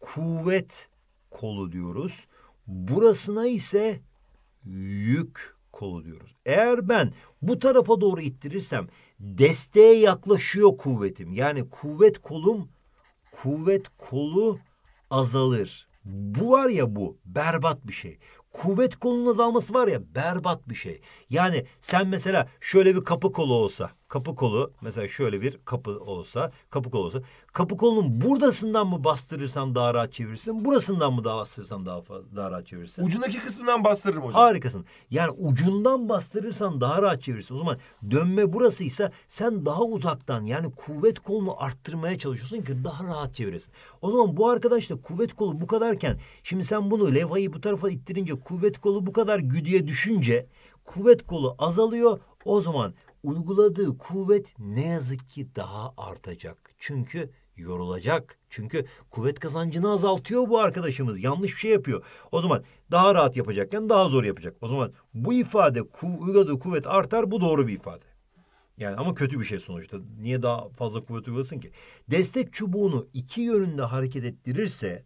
kuvvet kolu diyoruz. Burasına ise yük kolu diyoruz. Eğer ben bu tarafa doğru ittirirsem desteğe yaklaşıyor kuvvetim. Yani kuvvet kolum kuvvet kolu azalır. Bu var ya bu berbat bir şey. Kuvvet kolunun azalması var ya berbat bir şey. Yani sen mesela şöyle bir kapı kolu olsa kapı kolu mesela şöyle bir kapı olsa kapı kolu olsa kapı kolunun buradasından mı bastırırsan daha rahat çevirirsin burasından mı daha bastırırsan daha fazla daha rahat çevirirsin. Ucundaki kısmından bastırırım hocam. Harikasın. Yani ucundan bastırırsan daha rahat çevirirsin. O zaman dönme burasıysa sen daha uzaktan yani kuvvet kolunu arttırmaya çalışıyorsun ki daha rahat çeviresin. O zaman bu arkadaş da kuvvet kolu bu kadarken şimdi sen bunu levhayı bu tarafa ittirince kuvvet kolu bu kadar güdüye düşünce kuvvet kolu azalıyor. O zaman uyguladığı kuvvet ne yazık ki daha artacak. Çünkü yorulacak. Çünkü kuvvet kazancını azaltıyor bu arkadaşımız. Yanlış bir şey yapıyor. O zaman daha rahat yapacakken daha zor yapacak. O zaman bu ifade ku- uyguladığı kuvvet artar bu doğru bir ifade. Yani ama kötü bir şey sonuçta. Niye daha fazla kuvvet uygulasın ki? Destek çubuğunu iki yönünde hareket ettirirse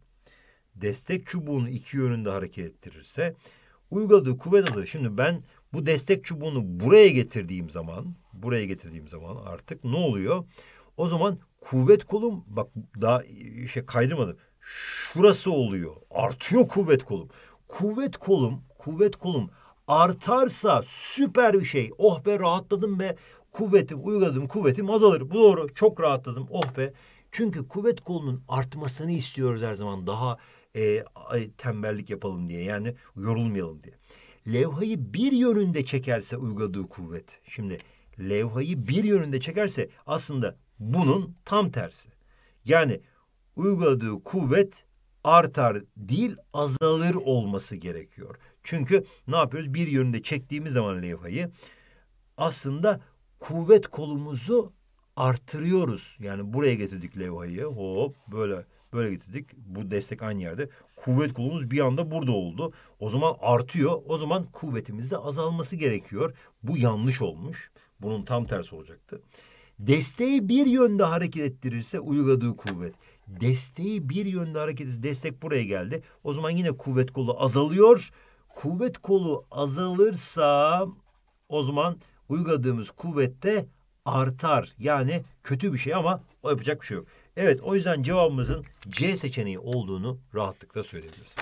destek çubuğunu iki yönünde hareket ettirirse uyguladığı kuvvet azalır. Şimdi ben bu destek çubuğunu buraya getirdiğim zaman, buraya getirdiğim zaman artık ne oluyor? O zaman kuvvet kolum bak daha şey kaydırmadım. Şurası oluyor. Artıyor kuvvet kolum. Kuvvet kolum, kuvvet kolum artarsa süper bir şey. Oh be rahatladım be. Kuvvetim, uyguladım kuvvetim azalır. Bu doğru. Çok rahatladım. Oh be. Çünkü kuvvet kolunun artmasını istiyoruz her zaman. Daha e, tembellik yapalım diye. Yani yorulmayalım diye levhayı bir yönünde çekerse uyguladığı kuvvet. Şimdi levhayı bir yönünde çekerse aslında bunun tam tersi. Yani uyguladığı kuvvet artar değil azalır olması gerekiyor. Çünkü ne yapıyoruz? Bir yönünde çektiğimiz zaman levhayı aslında kuvvet kolumuzu artırıyoruz. Yani buraya getirdik levhayı. Hop böyle böyle getirdik. Bu destek aynı yerde. Kuvvet kolumuz bir anda burada oldu. O zaman artıyor. O zaman kuvvetimizde azalması gerekiyor. Bu yanlış olmuş. Bunun tam tersi olacaktı. Desteği bir yönde hareket ettirirse uyguladığı kuvvet. Desteği bir yönde hareket ettirirse destek buraya geldi. O zaman yine kuvvet kolu azalıyor. Kuvvet kolu azalırsa o zaman uyguladığımız kuvvette artar. Yani kötü bir şey ama o yapacak bir şey yok. Evet o yüzden cevabımızın C seçeneği olduğunu rahatlıkla söyleyebiliriz.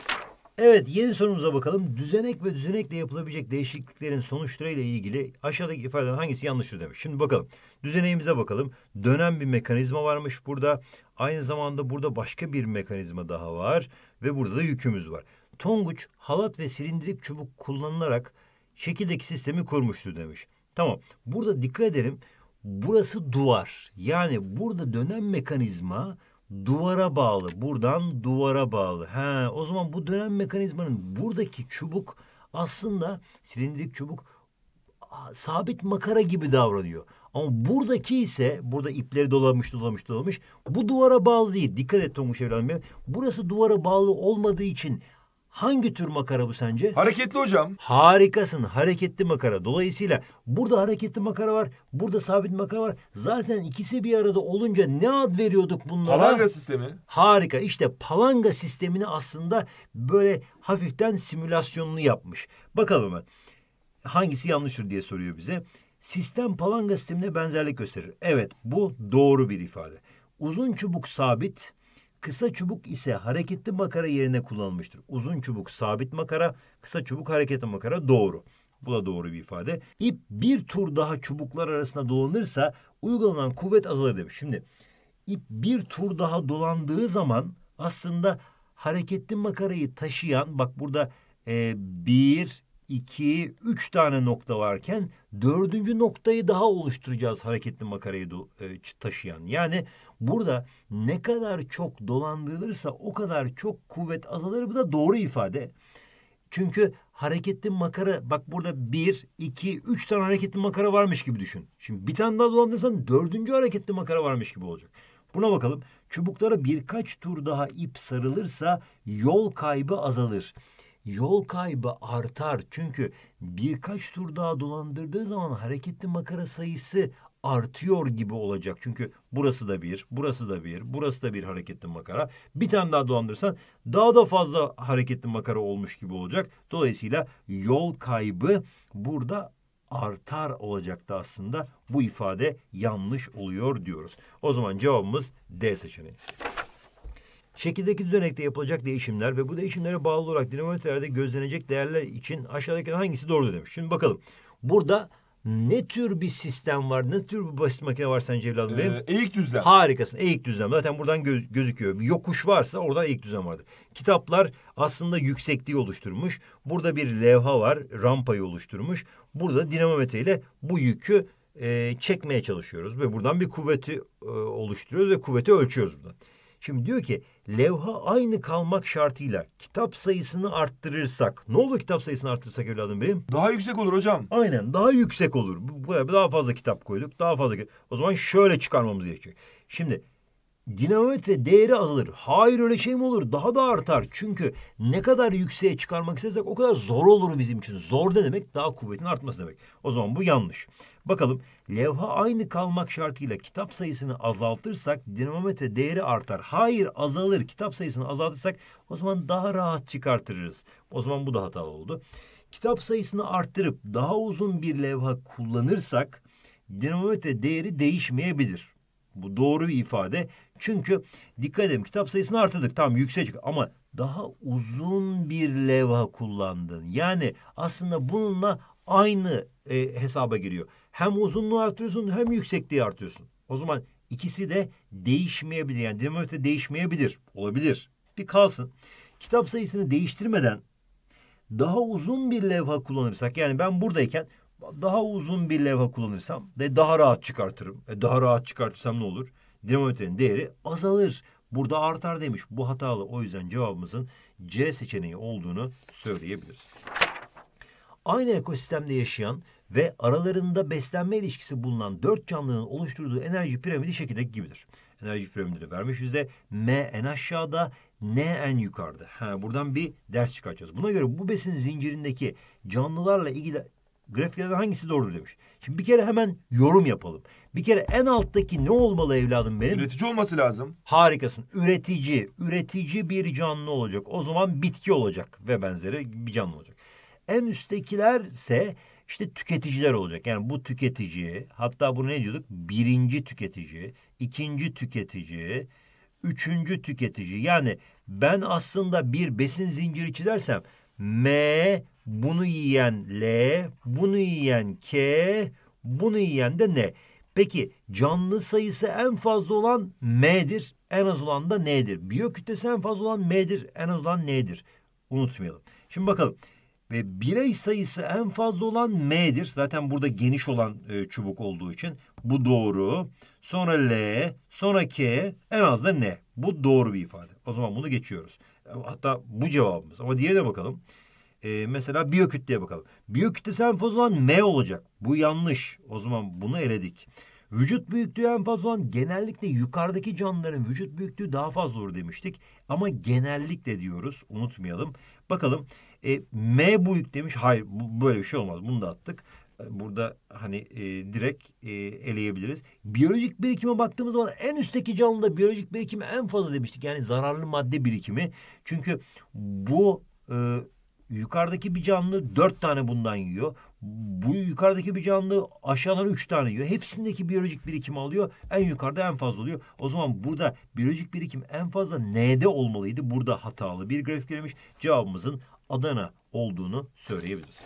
Evet yeni sorumuza bakalım. Düzenek ve düzenekle yapılabilecek değişikliklerin sonuçlarıyla ilgili aşağıdaki ifadeden hangisi yanlıştır demiş. Şimdi bakalım. Düzeneğimize bakalım. Dönen bir mekanizma varmış burada. Aynı zamanda burada başka bir mekanizma daha var. Ve burada da yükümüz var. Tonguç halat ve silindirik çubuk kullanılarak şekildeki sistemi kurmuştu demiş. Tamam. Burada dikkat edelim. Burası duvar. Yani burada dönen mekanizma duvara bağlı. Buradan duvara bağlı. He, o zaman bu dönen mekanizmanın buradaki çubuk aslında silindirik çubuk sabit makara gibi davranıyor. Ama buradaki ise burada ipleri dolamış dolamış dolamış bu duvara bağlı değil. Dikkat et Tonguç evladım. Burası duvara bağlı olmadığı için Hangi tür makara bu sence? Hareketli hocam. Harikasın hareketli makara. Dolayısıyla burada hareketli makara var, burada sabit makara var. Zaten ikisi bir arada olunca ne ad veriyorduk bunlara? Palanga sistemi. Harika İşte palanga sistemini aslında böyle hafiften simülasyonunu yapmış. Bakalım ben. hangisi yanlıştır diye soruyor bize. Sistem palanga sistemine benzerlik gösterir. Evet bu doğru bir ifade. Uzun çubuk sabit, Kısa çubuk ise hareketli makara yerine kullanılmıştır. Uzun çubuk sabit makara, kısa çubuk hareketli makara doğru. Bu da doğru bir ifade. İp bir tur daha çubuklar arasında dolanırsa uygulanan kuvvet azalır demiş. Şimdi ip bir tur daha dolandığı zaman aslında hareketli makarayı taşıyan bak burada e, bir, iki, üç tane nokta varken dördüncü noktayı daha oluşturacağız hareketli makarayı do, e, taşıyan. Yani Burada ne kadar çok dolandırılırsa o kadar çok kuvvet azalır. Bu da doğru ifade. Çünkü hareketli makara bak burada bir, iki, üç tane hareketli makara varmış gibi düşün. Şimdi bir tane daha dolandırırsan dördüncü hareketli makara varmış gibi olacak. Buna bakalım. Çubuklara birkaç tur daha ip sarılırsa yol kaybı azalır. Yol kaybı artar çünkü birkaç tur daha dolandırdığı zaman hareketli makara sayısı artıyor gibi olacak. Çünkü burası da bir, burası da bir, burası da bir hareketli makara. Bir tane daha dolandırırsan daha da fazla hareketli makara olmuş gibi olacak. Dolayısıyla yol kaybı burada artar olacaktı aslında. Bu ifade yanlış oluyor diyoruz. O zaman cevabımız D seçeneği. Şekildeki düzenekte yapılacak değişimler ve bu değişimlere bağlı olarak dinamometrelerde gözlenecek değerler için aşağıdaki hangisi doğru demiş. Şimdi bakalım. Burada ne tür bir sistem var, ne tür bir basit makine var sence evladım benim? Ee, eğik düzlem. Harikasın, eğik düzlem. Zaten buradan göz, gözüküyor. Bir yokuş varsa orada eğik düzlem vardır. Kitaplar aslında yüksekliği oluşturmuş. Burada bir levha var, rampayı oluşturmuş. Burada dinamometreyle bu yükü e, çekmeye çalışıyoruz. Ve buradan bir kuvveti e, oluşturuyoruz ve kuvveti ölçüyoruz buradan. Şimdi diyor ki levha aynı kalmak şartıyla kitap sayısını arttırırsak ne olur kitap sayısını arttırırsak evladım benim? Daha yüksek olur hocam. Aynen daha yüksek olur. Daha fazla kitap koyduk daha fazla. O zaman şöyle çıkarmamız gerekiyor. Şimdi dinamometre değeri azalır. Hayır öyle şey mi olur? Daha da artar. Çünkü ne kadar yükseğe çıkarmak istersek o kadar zor olur bizim için. Zor ne demek? Daha kuvvetin artması demek. O zaman bu yanlış. Bakalım levha aynı kalmak şartıyla kitap sayısını azaltırsak dinamometre değeri artar. Hayır azalır. Kitap sayısını azaltırsak o zaman daha rahat çıkartırız. O zaman bu da hatalı oldu. Kitap sayısını arttırıp daha uzun bir levha kullanırsak dinamometre değeri değişmeyebilir. Bu doğru bir ifade. Çünkü dikkat edin kitap sayısını arttırdık tam yükselecek ama daha uzun bir levha kullandın. Yani aslında bununla aynı e, hesaba giriyor. Hem uzunluğu artıyorsun hem yüksekliği artıyorsun. O zaman ikisi de değişmeyebilir. Yani dinamometre değişmeyebilir. Olabilir. Bir kalsın. Kitap sayısını değiştirmeden daha uzun bir levha kullanırsak yani ben buradayken daha uzun bir levha kullanırsam de daha rahat çıkartırım. E daha rahat çıkartırsam ne olur? Dinamometrenin değeri azalır. Burada artar demiş. Bu hatalı. O yüzden cevabımızın C seçeneği olduğunu söyleyebiliriz aynı ekosistemde yaşayan ve aralarında beslenme ilişkisi bulunan dört canlının oluşturduğu enerji piramidi şekildeki gibidir. Enerji piramidini vermiş bizde M en aşağıda, N en yukarıda. Ha, buradan bir ders çıkartacağız. Buna göre bu besin zincirindeki canlılarla ilgili grafiklerden hangisi doğru demiş. Şimdi bir kere hemen yorum yapalım. Bir kere en alttaki ne olmalı evladım benim? Üretici olması lazım. Harikasın. Üretici. Üretici bir canlı olacak. O zaman bitki olacak ve benzeri bir canlı olacak. En üsttekiler ise işte tüketiciler olacak. Yani bu tüketici hatta bunu ne diyorduk? Birinci tüketici, ikinci tüketici, üçüncü tüketici. Yani ben aslında bir besin zinciri çizersem M bunu yiyen L, bunu yiyen K, bunu yiyen de N. Peki canlı sayısı en fazla olan M'dir, en az olan da N'dir. Biyokütlesi en fazla olan M'dir, en az olan N'dir. Unutmayalım. Şimdi bakalım ve birey sayısı en fazla olan M'dir. Zaten burada geniş olan e, çubuk olduğu için bu doğru. Sonra L, sonra K, en az da N. Bu doğru bir ifade. O zaman bunu geçiyoruz. E, hatta bu cevabımız. Ama diğerine bakalım. E, mesela biyokütleye bakalım. Biyokütlesi en fazla olan M olacak. Bu yanlış. O zaman bunu eledik. Vücut büyüklüğü en fazla olan genellikle yukarıdaki canlıların vücut büyüklüğü daha fazla olur demiştik. Ama genellikle diyoruz unutmayalım. Bakalım e, M bu yük demiş. Hayır bu, böyle bir şey olmaz. Bunu da attık. E, burada hani e, direkt e, eleyebiliriz. Biyolojik birikime baktığımız zaman en üstteki canlıda biyolojik birikimi en fazla demiştik. Yani zararlı madde birikimi. Çünkü bu e, yukarıdaki bir canlı dört tane bundan yiyor. Bu yukarıdaki bir canlı aşağıdan üç tane yiyor. Hepsindeki biyolojik birikim alıyor. En yukarıda en fazla oluyor. O zaman burada biyolojik birikim en fazla N'de olmalıydı. Burada hatalı bir grafik verilmiş. Cevabımızın Adana olduğunu söyleyebiliriz.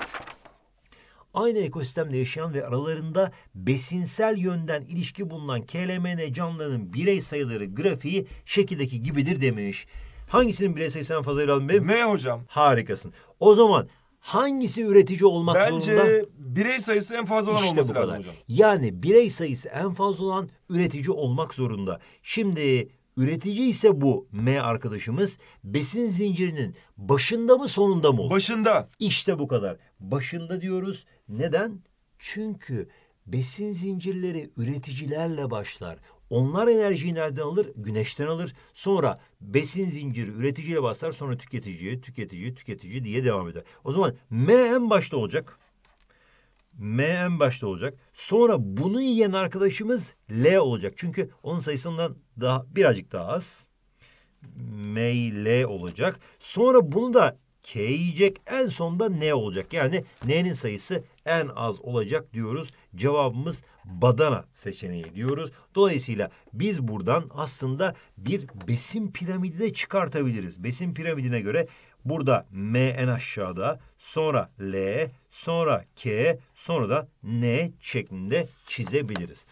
Aynı ekosistemde yaşayan ve aralarında besinsel yönden ilişki bulunan KLMN canlılarının birey sayıları grafiği şekildeki gibidir demiş. Hangisinin birey sayısı en fazla yer alın benim? hocam. Harikasın. O zaman hangisi üretici olmak Bence zorunda? Bence birey sayısı en fazla olan İşte olması lazım hocam. Yani birey sayısı en fazla olan üretici olmak zorunda. Şimdi Üretici ise bu M arkadaşımız besin zincirinin başında mı sonunda mı olur? Başında. İşte bu kadar. Başında diyoruz. Neden? Çünkü besin zincirleri üreticilerle başlar. Onlar enerjiyi nereden alır? Güneşten alır. Sonra besin zinciri üreticiye basar. Sonra tüketiciye, tüketici, tüketici diye devam eder. O zaman M en başta olacak. M en başta olacak. Sonra bunu yiyen arkadaşımız L olacak. Çünkü onun sayısından daha birazcık daha az. M, L olacak. Sonra bunu da K yiyecek. En sonda N olacak. Yani N'nin sayısı en az olacak diyoruz. Cevabımız badana seçeneği diyoruz. Dolayısıyla biz buradan aslında bir besin piramidi de çıkartabiliriz. Besin piramidine göre burada M en aşağıda, sonra L, sonra K, sonra da N şeklinde çizebiliriz.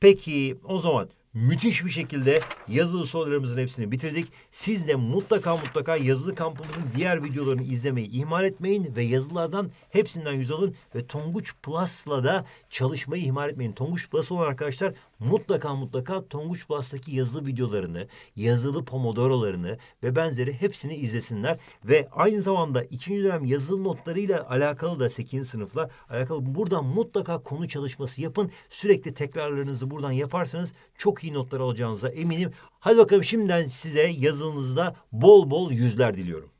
Peki o zaman müthiş bir şekilde yazılı sorularımızın hepsini bitirdik. Siz de mutlaka mutlaka yazılı kampımızın diğer videolarını izlemeyi ihmal etmeyin ve yazılardan hepsinden yüz alın ve Tonguç Plus'la da çalışmayı ihmal etmeyin. Tonguç Plus olan arkadaşlar mutlaka mutlaka Tonguç Bas'taki yazılı videolarını, yazılı pomodorolarını ve benzeri hepsini izlesinler. Ve aynı zamanda ikinci dönem yazılı notlarıyla alakalı da 8. sınıfla alakalı buradan mutlaka konu çalışması yapın. Sürekli tekrarlarınızı buradan yaparsanız çok iyi notlar alacağınıza eminim. Hadi bakalım şimdiden size yazınızda bol bol yüzler diliyorum.